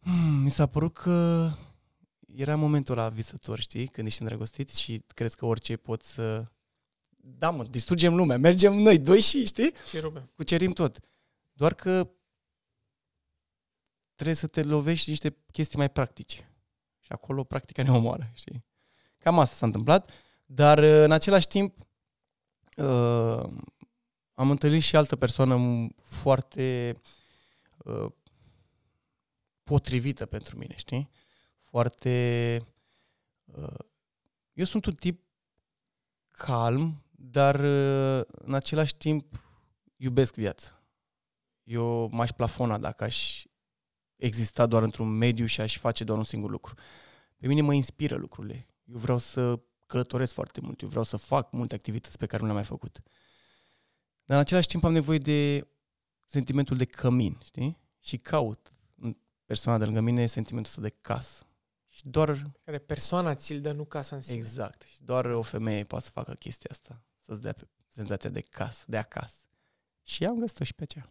hmm, mi s-a părut că era momentul la visător, știi, când ești îndrăgostit și crezi că orice poți să... Da, mă, distrugem lumea, mergem noi doi și, știi? Și rupem. Cucerim tot. Doar că trebuie să te lovești niște chestii mai practice. Și acolo practica ne omoară, știi? Cam asta s-a întâmplat, dar uh, în același timp uh, am întâlnit și altă persoană foarte uh, potrivită pentru mine, știi? Foarte... Uh, eu sunt un tip calm, dar uh, în același timp iubesc viața. Eu m-aș plafona dacă aș exista doar într-un mediu și aș face doar un singur lucru. Pe mine mă inspiră lucrurile. Eu vreau să călătoresc foarte mult, eu vreau să fac multe activități pe care nu le-am mai făcut. Dar în același timp am nevoie de sentimentul de cămin, știi? Și caut în persoana de lângă mine sentimentul ăsta de casă. Și doar... Care persoana ți-l dă, nu casa în sine. Exact. Și doar o femeie poate să facă chestia asta. Să-ți dea senzația de casă, de acasă. Și am găsit-o și pe aceea.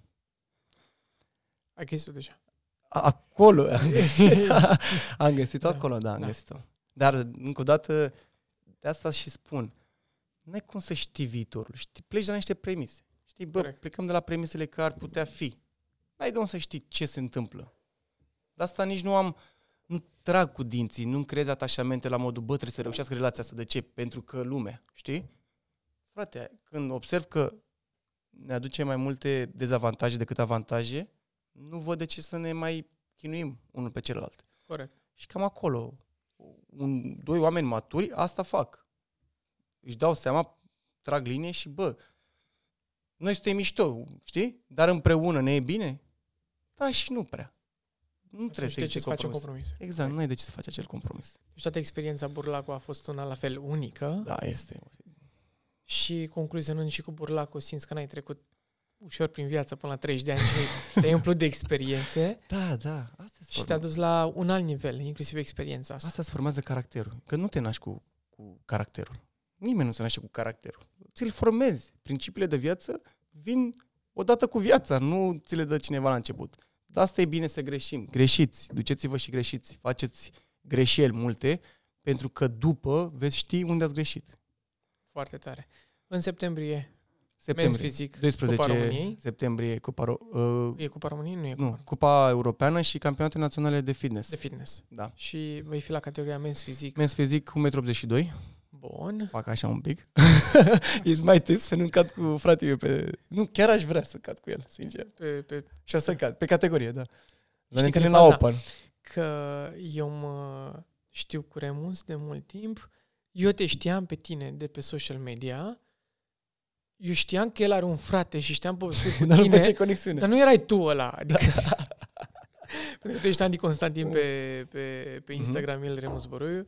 Ai găsit-o deja. Acolo am găsit da, am găsit-o (laughs) da, acolo, da, am da. găsit-o. Dar, încă o dată, de asta și spun. nu ai cum să știi viitorul. Știi, pleci de la niște premise. Știi, bă, Correct. plecăm de la premisele care ar putea fi. N-ai de unde să știi ce se întâmplă. De asta nici nu am... Nu trag cu dinții, nu-mi creez atașamente la modul, bă, trebuie să reușească relația asta. De ce? Pentru că lumea, știi? Frate, când observ că ne aduce mai multe dezavantaje decât avantaje, nu văd de ce să ne mai chinuim unul pe celălalt. Corect. Și cam acolo, un, doi oameni maturi, asta fac. Își dau seama, trag linie și bă, noi suntem mișto, știi? Dar împreună ne e bine? Da și nu prea. Nu Așa trebuie să, să faci un compromis. Exact, nu ai de ce să faci acel compromis. Și toată experiența Burlacu a fost una la fel unică. Da, este. Și concluzionând și cu Burlacu, simți că n-ai trecut ușor prin viață până la 30 de ani și te-ai (laughs) umplut de experiențe. Da, da. Asta și te-a dus la un alt nivel, inclusiv experiența asta. Asta îți formează caracterul. Că nu te naști cu, cu caracterul. Nimeni nu se naște cu caracterul. Ți-l formezi. Principiile de viață vin odată cu viața, nu ți le dă cineva la început. dar asta e bine să greșim. Greșiți, duceți-vă și greșiți. Faceți greșeli multe, pentru că după veți ști unde ați greșit. Foarte tare. În septembrie Septembrie. Men's fizic, 12 Cupa României. septembrie, Cupa, uh, e Cupa României, nu e Cupa. Nu, Cupa Europeană și Campionate Naționale de Fitness. De fitness. Da. Și vei fi la categoria Men's fizic. Men's fizic 1,82 m. Bun. Fac așa un pic. (laughs) Ești mai tip să nu cad cu fratele pe... Nu, chiar aș vrea să cad cu el, sincer. Pe, pe... Și să cad, pe categorie, da. Dar ne la Open. Că eu mă știu cu Remus de mult timp. Eu te știam pe tine de pe social media eu știam că el are un frate și știam povestit (laughs) cu dar tine, conexiune. dar nu erai tu ăla. Adică, (laughs) pentru că tu ești Andy Constantin pe, mm. pe, pe mhm. Instagram, mm-hmm. el Remus Boroiu,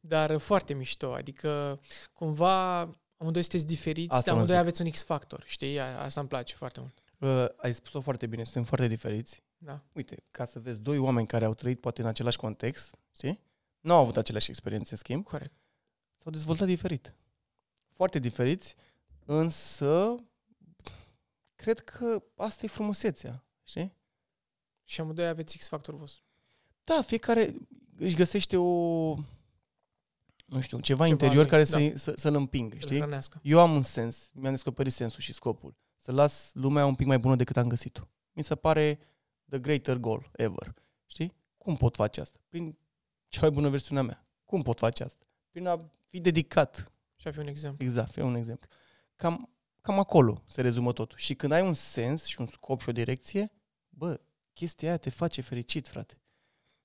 dar foarte mișto, adică cumva amândoi sunteți diferiți, Asta dar amândoi aveți un X-factor, știi? Asta îmi place foarte mult. Uh, ai spus-o foarte bine, sunt foarte diferiți. Da. Uite, ca să vezi doi oameni care au trăit poate în același context, știi? Nu au avut aceleași experiențe, în schimb. Corect. S-au dezvoltat diferit. Foarte diferiți Însă, cred că asta e frumusețea, știi? Și amândoi aveți X-factorul vostru. Da, fiecare își găsește o, nu știu, ceva, ceva interior lui, care da. să, să, l împingă, știi? Hrănească. Eu am un sens, mi-am descoperit sensul și scopul. Să las lumea un pic mai bună decât am găsit-o. Mi se pare the greater goal ever, știi? Cum pot face asta? Prin cea mai bună versiunea mea. Cum pot face asta? Prin a fi dedicat. Și a fi un exemplu. Exact, fi un exemplu cam, cam acolo se rezumă tot. Și când ai un sens și un scop și o direcție, bă, chestia aia te face fericit, frate.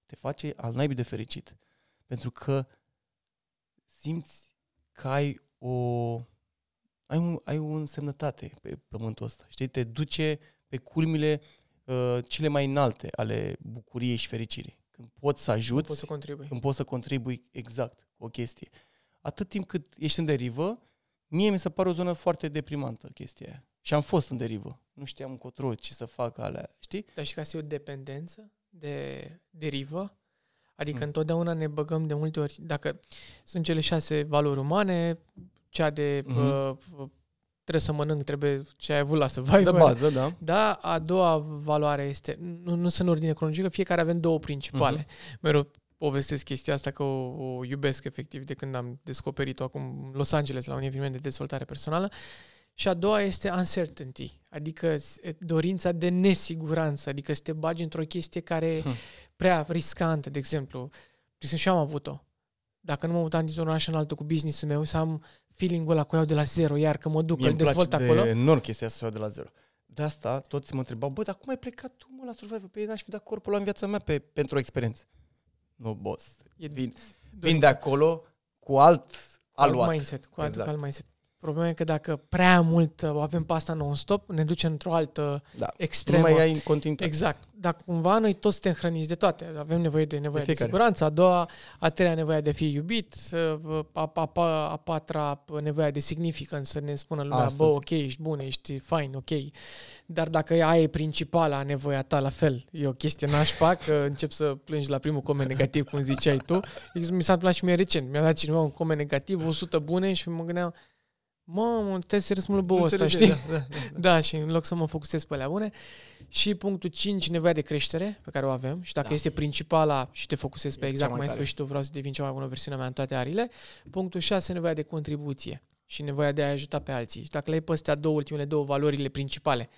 Te face al naibii de fericit. Pentru că simți că ai o... Ai, un, ai o însemnătate pe pământul ăsta. Știi? Te duce pe culmile uh, cele mai înalte ale bucuriei și fericirii. Când poți să ajuți, când poți să contribui, când poți să contribui exact o chestie. Atât timp cât ești în derivă, Mie mi se pare o zonă foarte deprimantă chestia aia. Și am fost în derivă. Nu știam încotro ce să fac alea, știi? Dar și ca să e o dependență de derivă? Adică mm. întotdeauna ne băgăm de multe ori, dacă sunt cele șase valori umane, cea de mm-hmm. uh, trebuie să mănânc, trebuie ce ai avut la vai. De bază, da. Da, a doua valoare este, nu, nu sunt în ordine cronologică, fiecare avem două principale. Mm-hmm. Mereu povestesc chestia asta că o, o iubesc efectiv de când am descoperit-o acum în Los Angeles la un eveniment de dezvoltare personală. Și a doua este uncertainty, adică dorința de nesiguranță, adică să te bagi într-o chestie care hmm. prea riscantă, de exemplu. Deci și am avut-o. Dacă nu mă mutam dintr-un oraș în altul cu business-ul meu, să am feeling-ul ăla cu eu de la zero, iar că mă duc, îl dezvolt de acolo. enorm chestia să iau de la zero. De asta toți mă întrebau, bă, dar cum ai plecat tu mă la Survivor? Păi n-aș fi dat corpul la în viața mea pe, pentru o experiență nu boss. E, vin, vin de acolo cu alt aluat. Alt mindset, cu exact. alt mindset. Problema e că dacă prea mult uh, o avem pe asta non-stop, ne duce într-o altă da. extremă. Nu mai ai în continuitate. Exact. Dar cumva noi toți suntem hrăniți de toate. Avem nevoie de nevoia de, de siguranță, a doua, a treia nevoia de a fi iubit, a, a, a, a patra nevoia de significant, să ne spună lumea, Astăzi. bă, ok, ești bun, ești fain, ok. Dar dacă aia e principala nevoia ta, la fel, e o chestie nașpa, că încep să plângi la primul coment negativ, cum ziceai tu. Mi s-a întâmplat și mie recent. Mi-a dat cineva un coment negativ, 100 bune și mă gândeam, mamă, trebuie să răspund la ăsta, știi? Da, da, da, da. da, și în loc să mă focusez pe alea bune. Și punctul 5, nevoia de creștere pe care o avem și dacă da. este principala și te focusezi pe exact mai, mai spus și tu, vreau să devin cea mai bună versiune mea în toate arile. Punctul 6, nevoia de contribuție și nevoia de a ajuta pe alții. Și dacă le ai păstea două, ultimele două valorile principale,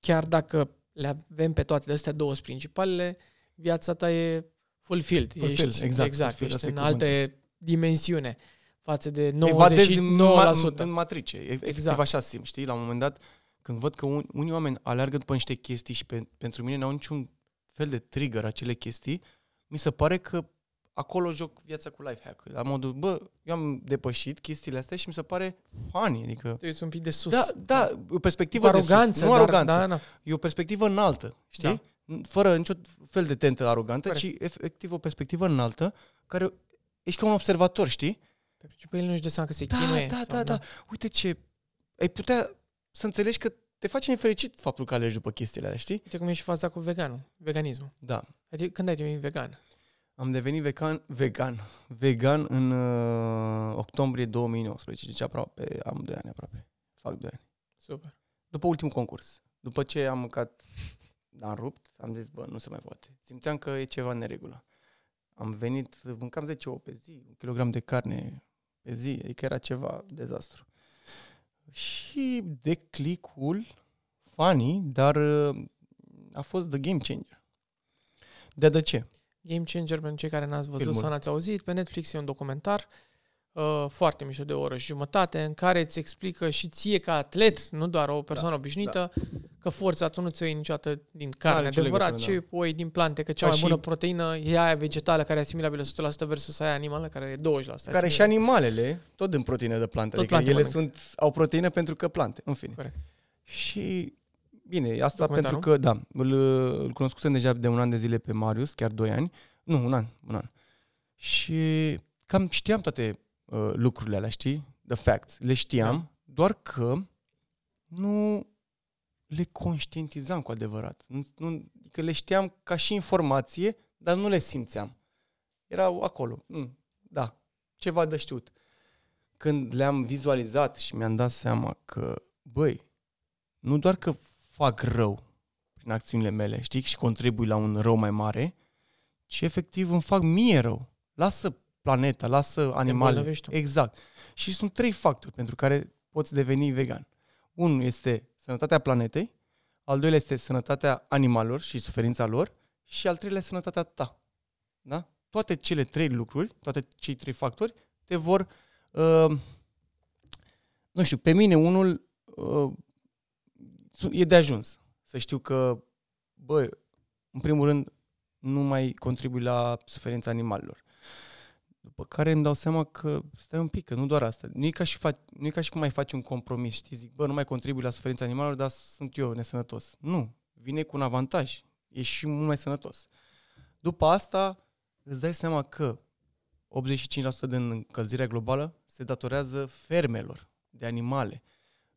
chiar dacă le avem pe toate astea două principalele, viața ta e fulfilled. fulfilled ești, exact, exact fulfilled, ești în alte cuvânt. dimensiune față de 99%. Evadezi din ma- în matrice. Efectiv exact. așa simt, știi? La un moment dat, când văd că un, unii oameni alergă după niște chestii și pe, pentru mine n-au niciun fel de trigger acele chestii, mi se pare că acolo joc viața cu life hack La modul, bă, eu am depășit chestiile astea și mi se pare funny, adică... Te uiți un pic de sus. Da, da, da. o perspectivă cu aroganță, de sus, nu dar, aroganță. Da, da, da. E o perspectivă înaltă, știi? Da. Fără niciun fel de tentă arogantă, ci efectiv o perspectivă înaltă, care ești ca un observator, știi? pe că pe el nu-și dă seama că se da, chinuie. Da, da, da, da. Uite ce... Ai putea să înțelegi că te face nefericit faptul că alegi după chestiile alea, știi? Uite cum și faza cu veganul, veganismul. Da. Adică când ai devenit vegan? Am devenit vegan, vegan, vegan în uh, octombrie 2019, deci aproape, am doi ani aproape, fac doi ani. Super. După ultimul concurs, după ce am mâncat, am rupt, am zis, bă, nu se mai poate. Simțeam că e ceva în neregulă. Am venit, mâncam 10 ouă pe zi, un kilogram de carne pe zi, adică era ceva dezastru. Și de clicul funny, dar a fost the game changer. De de ce? Game Changer, pentru cei care n-ați văzut Filmul. sau n-ați auzit, pe Netflix e un documentar uh, foarte mișto de o oră și jumătate, în care îți explică și ție ca atlet, nu doar o persoană da, obișnuită, da. că forța tu nu ți-o iei niciodată din carne, da, adevărat, ci da. o iei din plante, că cea ca mai bună proteină e aia vegetală care e asimilabilă 100% versus aia animală care e 20%. Care asimilabilă. și animalele, tot din proteine de plante, tot adică plante ele sunt, au proteină pentru că plante, în fine. Corect. Și Bine, asta pentru că, da, îl, îl cunoscusem deja de un an de zile pe Marius, chiar doi ani. Nu, un an, un an. Și cam știam toate Uh, lucrurile alea, știi? The fact. Le știam, da. doar că nu le conștientizam cu adevărat. Nu, nu, că adică le știam ca și informație, dar nu le simțeam. Erau acolo. Mm, da, ceva de știut. Când le-am vizualizat și mi-am dat seama că, băi, nu doar că fac rău prin acțiunile mele, știi, și contribui la un rău mai mare, ci efectiv îmi fac mie rău. Lasă planeta, lasă animale. Exact. Și sunt trei factori pentru care poți deveni vegan. Unul este sănătatea planetei, al doilea este sănătatea animalelor și suferința lor și al treilea sănătatea ta. Da? Toate cele trei lucruri, toate cei trei factori te vor, uh, nu știu, pe mine unul uh, e de ajuns. Să știu că, bă, în primul rând, nu mai contribui la suferința animalelor. După care îmi dau seama că stai un pic, că nu doar asta. Nu e ca și, fa- nu e ca și cum mai faci un compromis, știi? Zic, bă, nu mai contribui la suferința animalelor, dar sunt eu nesănătos. Nu, vine cu un avantaj. E și mult mai sănătos. După asta, îți dai seama că 85% din încălzirea globală se datorează fermelor de animale.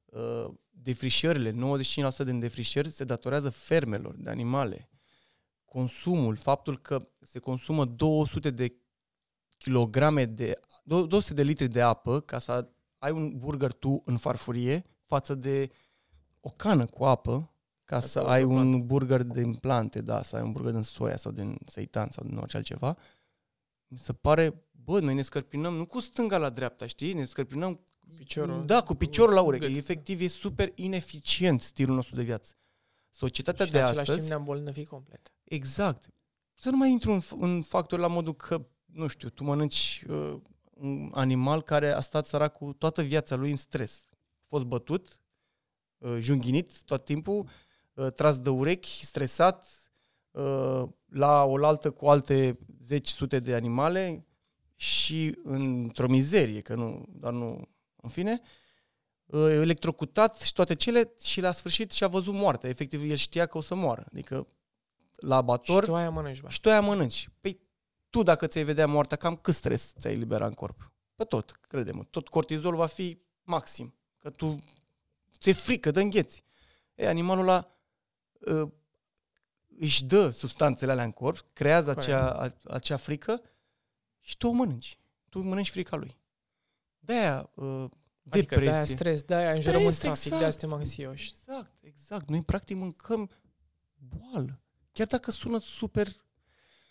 Uh, defrișările, 95% din defrișări se datorează fermelor de animale. Consumul, faptul că se consumă 200 de kilograme de 200 de litri de apă ca să ai un burger tu în farfurie față de o cană cu apă ca Asta să ai un burger din plante, da, să ai un burger din soia sau din seitan sau din orice altceva. Mi se pare, bă, noi ne scărpinăm nu cu stânga la dreapta, știi? Ne scărpinăm piciorul. Da, cu piciorul la ureche. Efectiv, e super ineficient stilul nostru de viață. Societatea și de astăzi... Și ne-am complet. Exact. Să nu mai intru în, în factor la modul că nu știu, tu mănânci uh, un animal care a stat cu toată viața lui în stres. A fost bătut, uh, junghinit tot timpul, uh, tras de urechi, stresat, uh, la oaltă cu alte zeci sute de animale și într-o mizerie, că nu, dar nu, în fine, uh, electrocutat și toate cele și la sfârșit și-a văzut moartea. Efectiv, el știa că o să moară. Adică la abator... Și tu aia mănânci, bă. Și tu aia mănânci. Păi tu dacă ți-ai vedea moartea, cam cât stres ți-ai libera în corp? Pe tot, credem. Tot cortizol va fi maxim. Că tu ți-e frică, dă îngheți. E, animalul ăla uh, își dă substanțele alea în corp, creează acea, a, acea frică și tu o mănânci. Tu mănânci frica lui. De-aia uh, Adică depresie. de-aia stres, de-aia înjurăm în trafic, exact. de-aia suntem anxioși. Exact, exact. Noi practic mâncăm boală. Chiar dacă sună super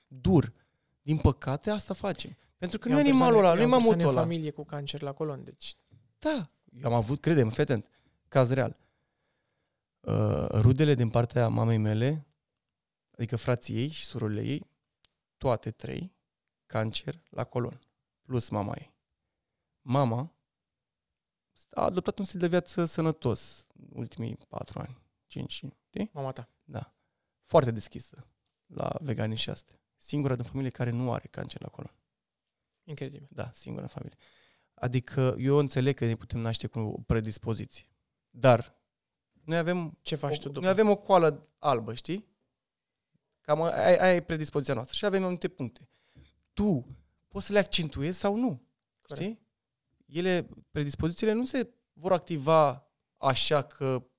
dur, uh, din păcate, asta facem. Pentru că nu e animalul ăla, nu e mamutul ăla. familie cu cancer la colon, deci... Da, eu am avut, credem, fetent, caz real. Uh, rudele din partea mamei mele, adică frații ei și surorile ei, toate trei, cancer la colon, plus mama ei. Mama a adoptat un stil de viață sănătos ultimii patru ani, cinci, știi? Mama ta. Da. Foarte deschisă la vegani și astea. Singura din familie care nu are cancer la colon. Incredibil. Da, singura în familie. Adică eu înțeleg că ne putem naște cu o predispoziție. Dar noi avem ce faci o, tu după? Noi avem o coală albă, știi? Cam aia, aia e predispoziția noastră și avem anumite puncte. Tu poți să le accentuezi sau nu. Corect. Știi? Ele, predispozițiile nu se vor activa așa că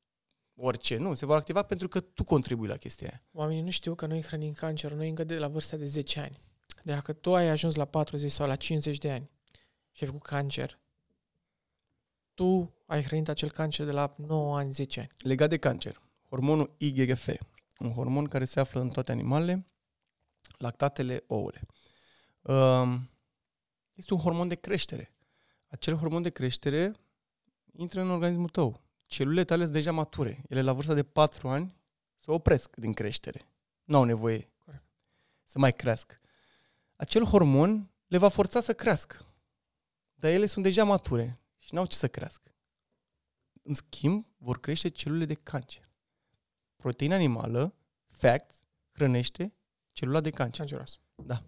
orice. Nu, se vor activa pentru că tu contribui la chestia aia. Oamenii nu știu că noi hrănim cancerul noi încă de la vârsta de 10 ani. Dacă tu ai ajuns la 40 sau la 50 de ani și ai făcut cancer, tu ai hrănit acel cancer de la 9 ani, 10 ani. Legat de cancer, hormonul IGF, un hormon care se află în toate animalele, lactatele, ouăle. Um, este un hormon de creștere. Acel hormon de creștere intră în organismul tău celulele tale sunt deja mature. Ele la vârsta de 4 ani se opresc din creștere. Nu au nevoie să mai crească. Acel hormon le va forța să crească. Dar ele sunt deja mature și n-au ce să crească. În schimb, vor crește celulele de cancer. Proteina animală, fact, hrănește celula de cancer. Canceroasă. Da.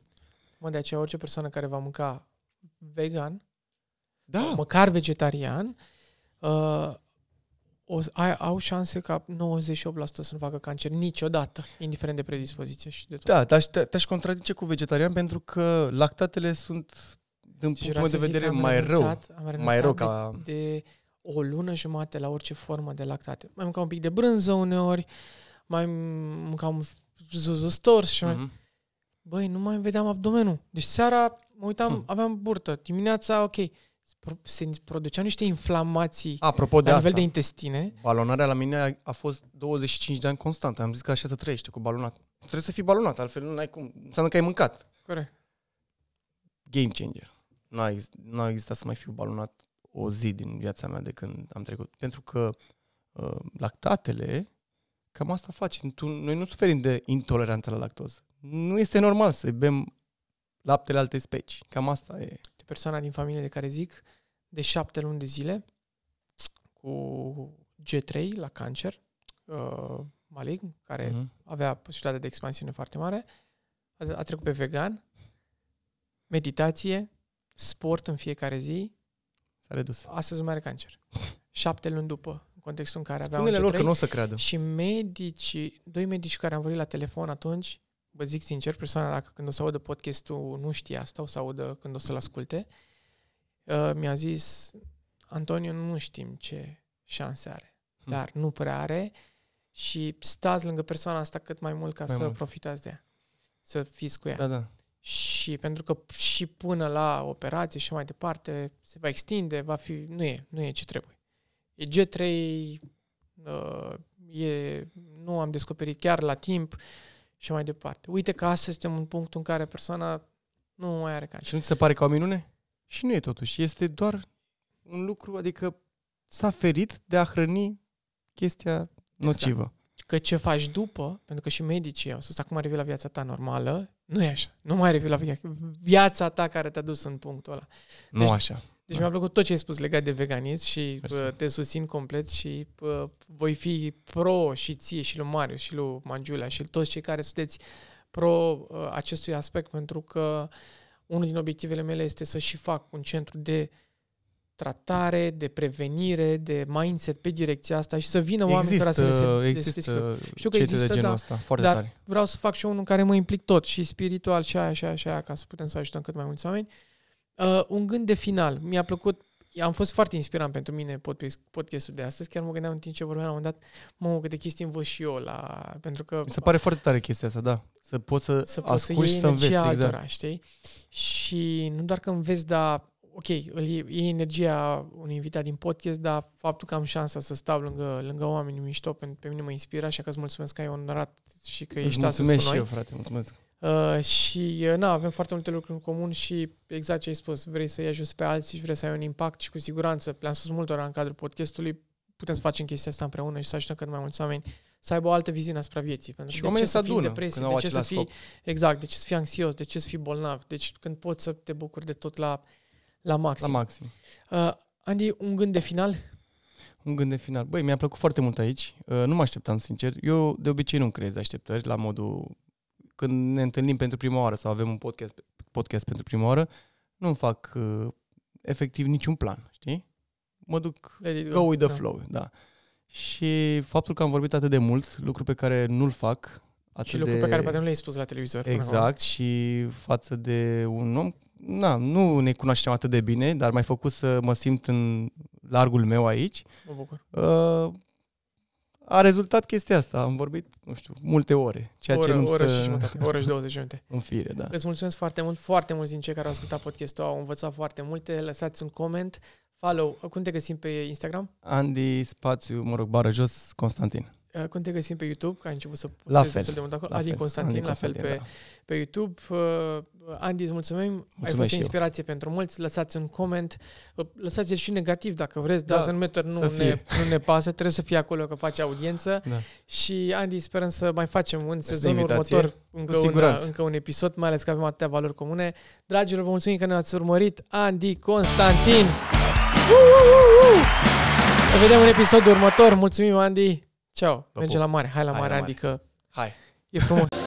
Mă, de aceea orice persoană care va mânca vegan, da. măcar vegetarian, uh, o, ai, au șanse ca 98% să nu facă cancer niciodată, indiferent de predispoziție și de tot. Da, dar te-aș contradice cu vegetarian pentru că lactatele sunt, din deci punct de vedere, mai rău. Am mai rău ca... de, de o lună jumate la orice formă de lactate. Mai mâncam un pic de brânză uneori, mai mâncam zuzustor și mai... Mm-hmm. Băi, nu mai vedeam abdomenul. Deci seara mă uitam, hmm. aveam burtă. Dimineața, ok se produceau niște inflamații Apropo de la asta, nivel de intestine. Balonarea la mine a, a fost 25 de ani constant. Am zis că așa te trăiește cu balonat. Trebuie să fii balonat, altfel nu ai cum. Înseamnă că ai mâncat. Corect. Game changer. Nu a ex- a existat să mai fiu balonat o zi din viața mea de când am trecut. Pentru că uh, lactatele, cam asta faci. Tu, noi nu suferim de intoleranță la lactoză. Nu este normal să bem laptele alte specii. Cam asta e este persoana din familie de care zic, de șapte luni de zile, cu G3 la cancer, uh, malign, care uh-huh. avea posibilitatea de expansiune foarte mare, a, a trecut pe vegan, meditație, sport în fiecare zi. S-a redus. Astăzi mai are cancer. (laughs) șapte luni după, în contextul în care Spune-le avea un lor că nu o să creadă. Și medici, doi medici care am vorbit la telefon atunci, vă zic sincer, persoana dacă când o să audă podcastul nu știe asta, o să audă când o să-l asculte, uh, mi-a zis, Antonio, nu știm ce șanse are, hmm. dar nu prea are și stați lângă persoana asta cât mai mult ca mai să mult. profitați de ea, să fiți cu ea. Da, da. Și pentru că și până la operație și mai departe se va extinde, va fi, nu e, nu e ce trebuie. E G3, uh, e, nu am descoperit chiar la timp, uh, și mai departe. Uite că astăzi suntem un punct în care persoana nu mai are cancer. Și nu ți se pare ca o minune? Și nu e totuși. Este doar un lucru, adică s-a ferit de a hrăni chestia exact. nocivă. Exact. Că ce faci după, pentru că și medicii au spus, acum revii la viața ta normală, nu e așa. Nu mai revii la viața ta care te-a dus în punctul ăla. Deci, nu așa. Deci mi-a plăcut tot ce ai spus legat de veganism și Mersi. te susțin complet și uh, voi fi pro și ție și lui Marius și lui Mangiulea și toți cei care sunteți pro uh, acestui aspect pentru că unul din obiectivele mele este să și fac un centru de tratare, de prevenire, de mindset pe direcția asta și să vină oameni care să se există Știu că există, de genul da, asta, foarte dar tare. vreau să fac și unul în care mă implic tot, și spiritual, și aia, și aia, și aia, ca să putem să ajutăm cât mai mulți oameni. Uh, Uh, un gând de final. Mi-a plăcut, am fost foarte inspirat pentru mine podcastul de astăzi. Chiar mă gândeam în timp ce vorbeam la un moment dat, mă, câte chestii învăț și eu la... Pentru că... Mi se pare foarte tare chestia asta, da. Să poți să, să poți să și să înveți, exact. altora, știi? Și nu doar că înveți, dar ok, îl e, energia unui invitat din podcast, dar faptul că am șansa să stau lângă, lângă oameni mișto pe, pe mine mă inspira, așa că îți mulțumesc că ai onorat și că ești mulțumesc astăzi cu noi. Mulțumesc și eu, frate, mulțumesc. Uh, și, uh, na, avem foarte multe lucruri în comun și exact ce ai spus, vrei să-i ajuți pe alții și vrei să ai un impact și cu siguranță, le-am spus ori în cadrul podcastului, putem să facem chestia asta împreună și să ajutăm cât mai mulți oameni să aibă o altă viziune asupra vieții. Pentru și de oamenii se adună depresie, când de au ce să fii, scop. Exact, de ce să fii anxios, de ce să fii bolnav, deci când poți să te bucuri de tot la, la maxim. La maxim. Uh, Andy, un gând de final? Un gând de final. Băi, mi-a plăcut foarte mult aici. Uh, nu mă așteptam, sincer. Eu de obicei nu creez așteptări la modul când ne întâlnim pentru prima oară sau avem un podcast, podcast pentru prima oară, nu fac uh, efectiv niciun plan, știi? Mă duc, Let go, with the da. flow, da. Și faptul că am vorbit atât de mult, lucru pe care nu-l fac, atât și lucruri de... pe care poate nu le-ai spus la televizor. Exact, și față de un om, na, nu ne cunoaștem atât de bine, dar mai făcut să mă simt în largul meu aici. Mă bucur. Uh, a rezultat chestia asta. Am vorbit, nu știu, multe ore. Ceea oră, ce nu oră stă... și jumătate, oră și 20 minute. (laughs) În fire, da. Îți mulțumesc foarte mult. Foarte mulți din cei care au ascultat podcastul au învățat foarte multe. Lăsați un coment, follow. Cum te găsim pe Instagram? Andy Spațiu, mă rog, bară jos, Constantin. Uh, Cum te găsim pe YouTube? Că ai început să la fel, să de mult acolo. La Adi fel. Constantin, Andy la fel Constantin, pe, da. pe YouTube. Uh, Andy, îți mulțumim. mulțumesc Ai fost inspirație eu. pentru mulți. Lăsați un coment. Uh, Lăsați-l și negativ dacă vreți, da, dar să nu, nu, ne, nu ne pasă. Trebuie să fie acolo că face audiență. Da. Și Andy, sperăm să mai facem un sezonul următor încă un, încă un episod, mai ales că avem atâtea valori comune. Dragilor, vă mulțumim că ne-ați urmărit. Andy Constantin! Uh, uh, uh, uh! Ne vedem în episodul următor. Mulțumim, Andy! Ceau, Dopo. mergem la mare, hai la hai mare, la mare. adică... Hai! E frumos! (laughs)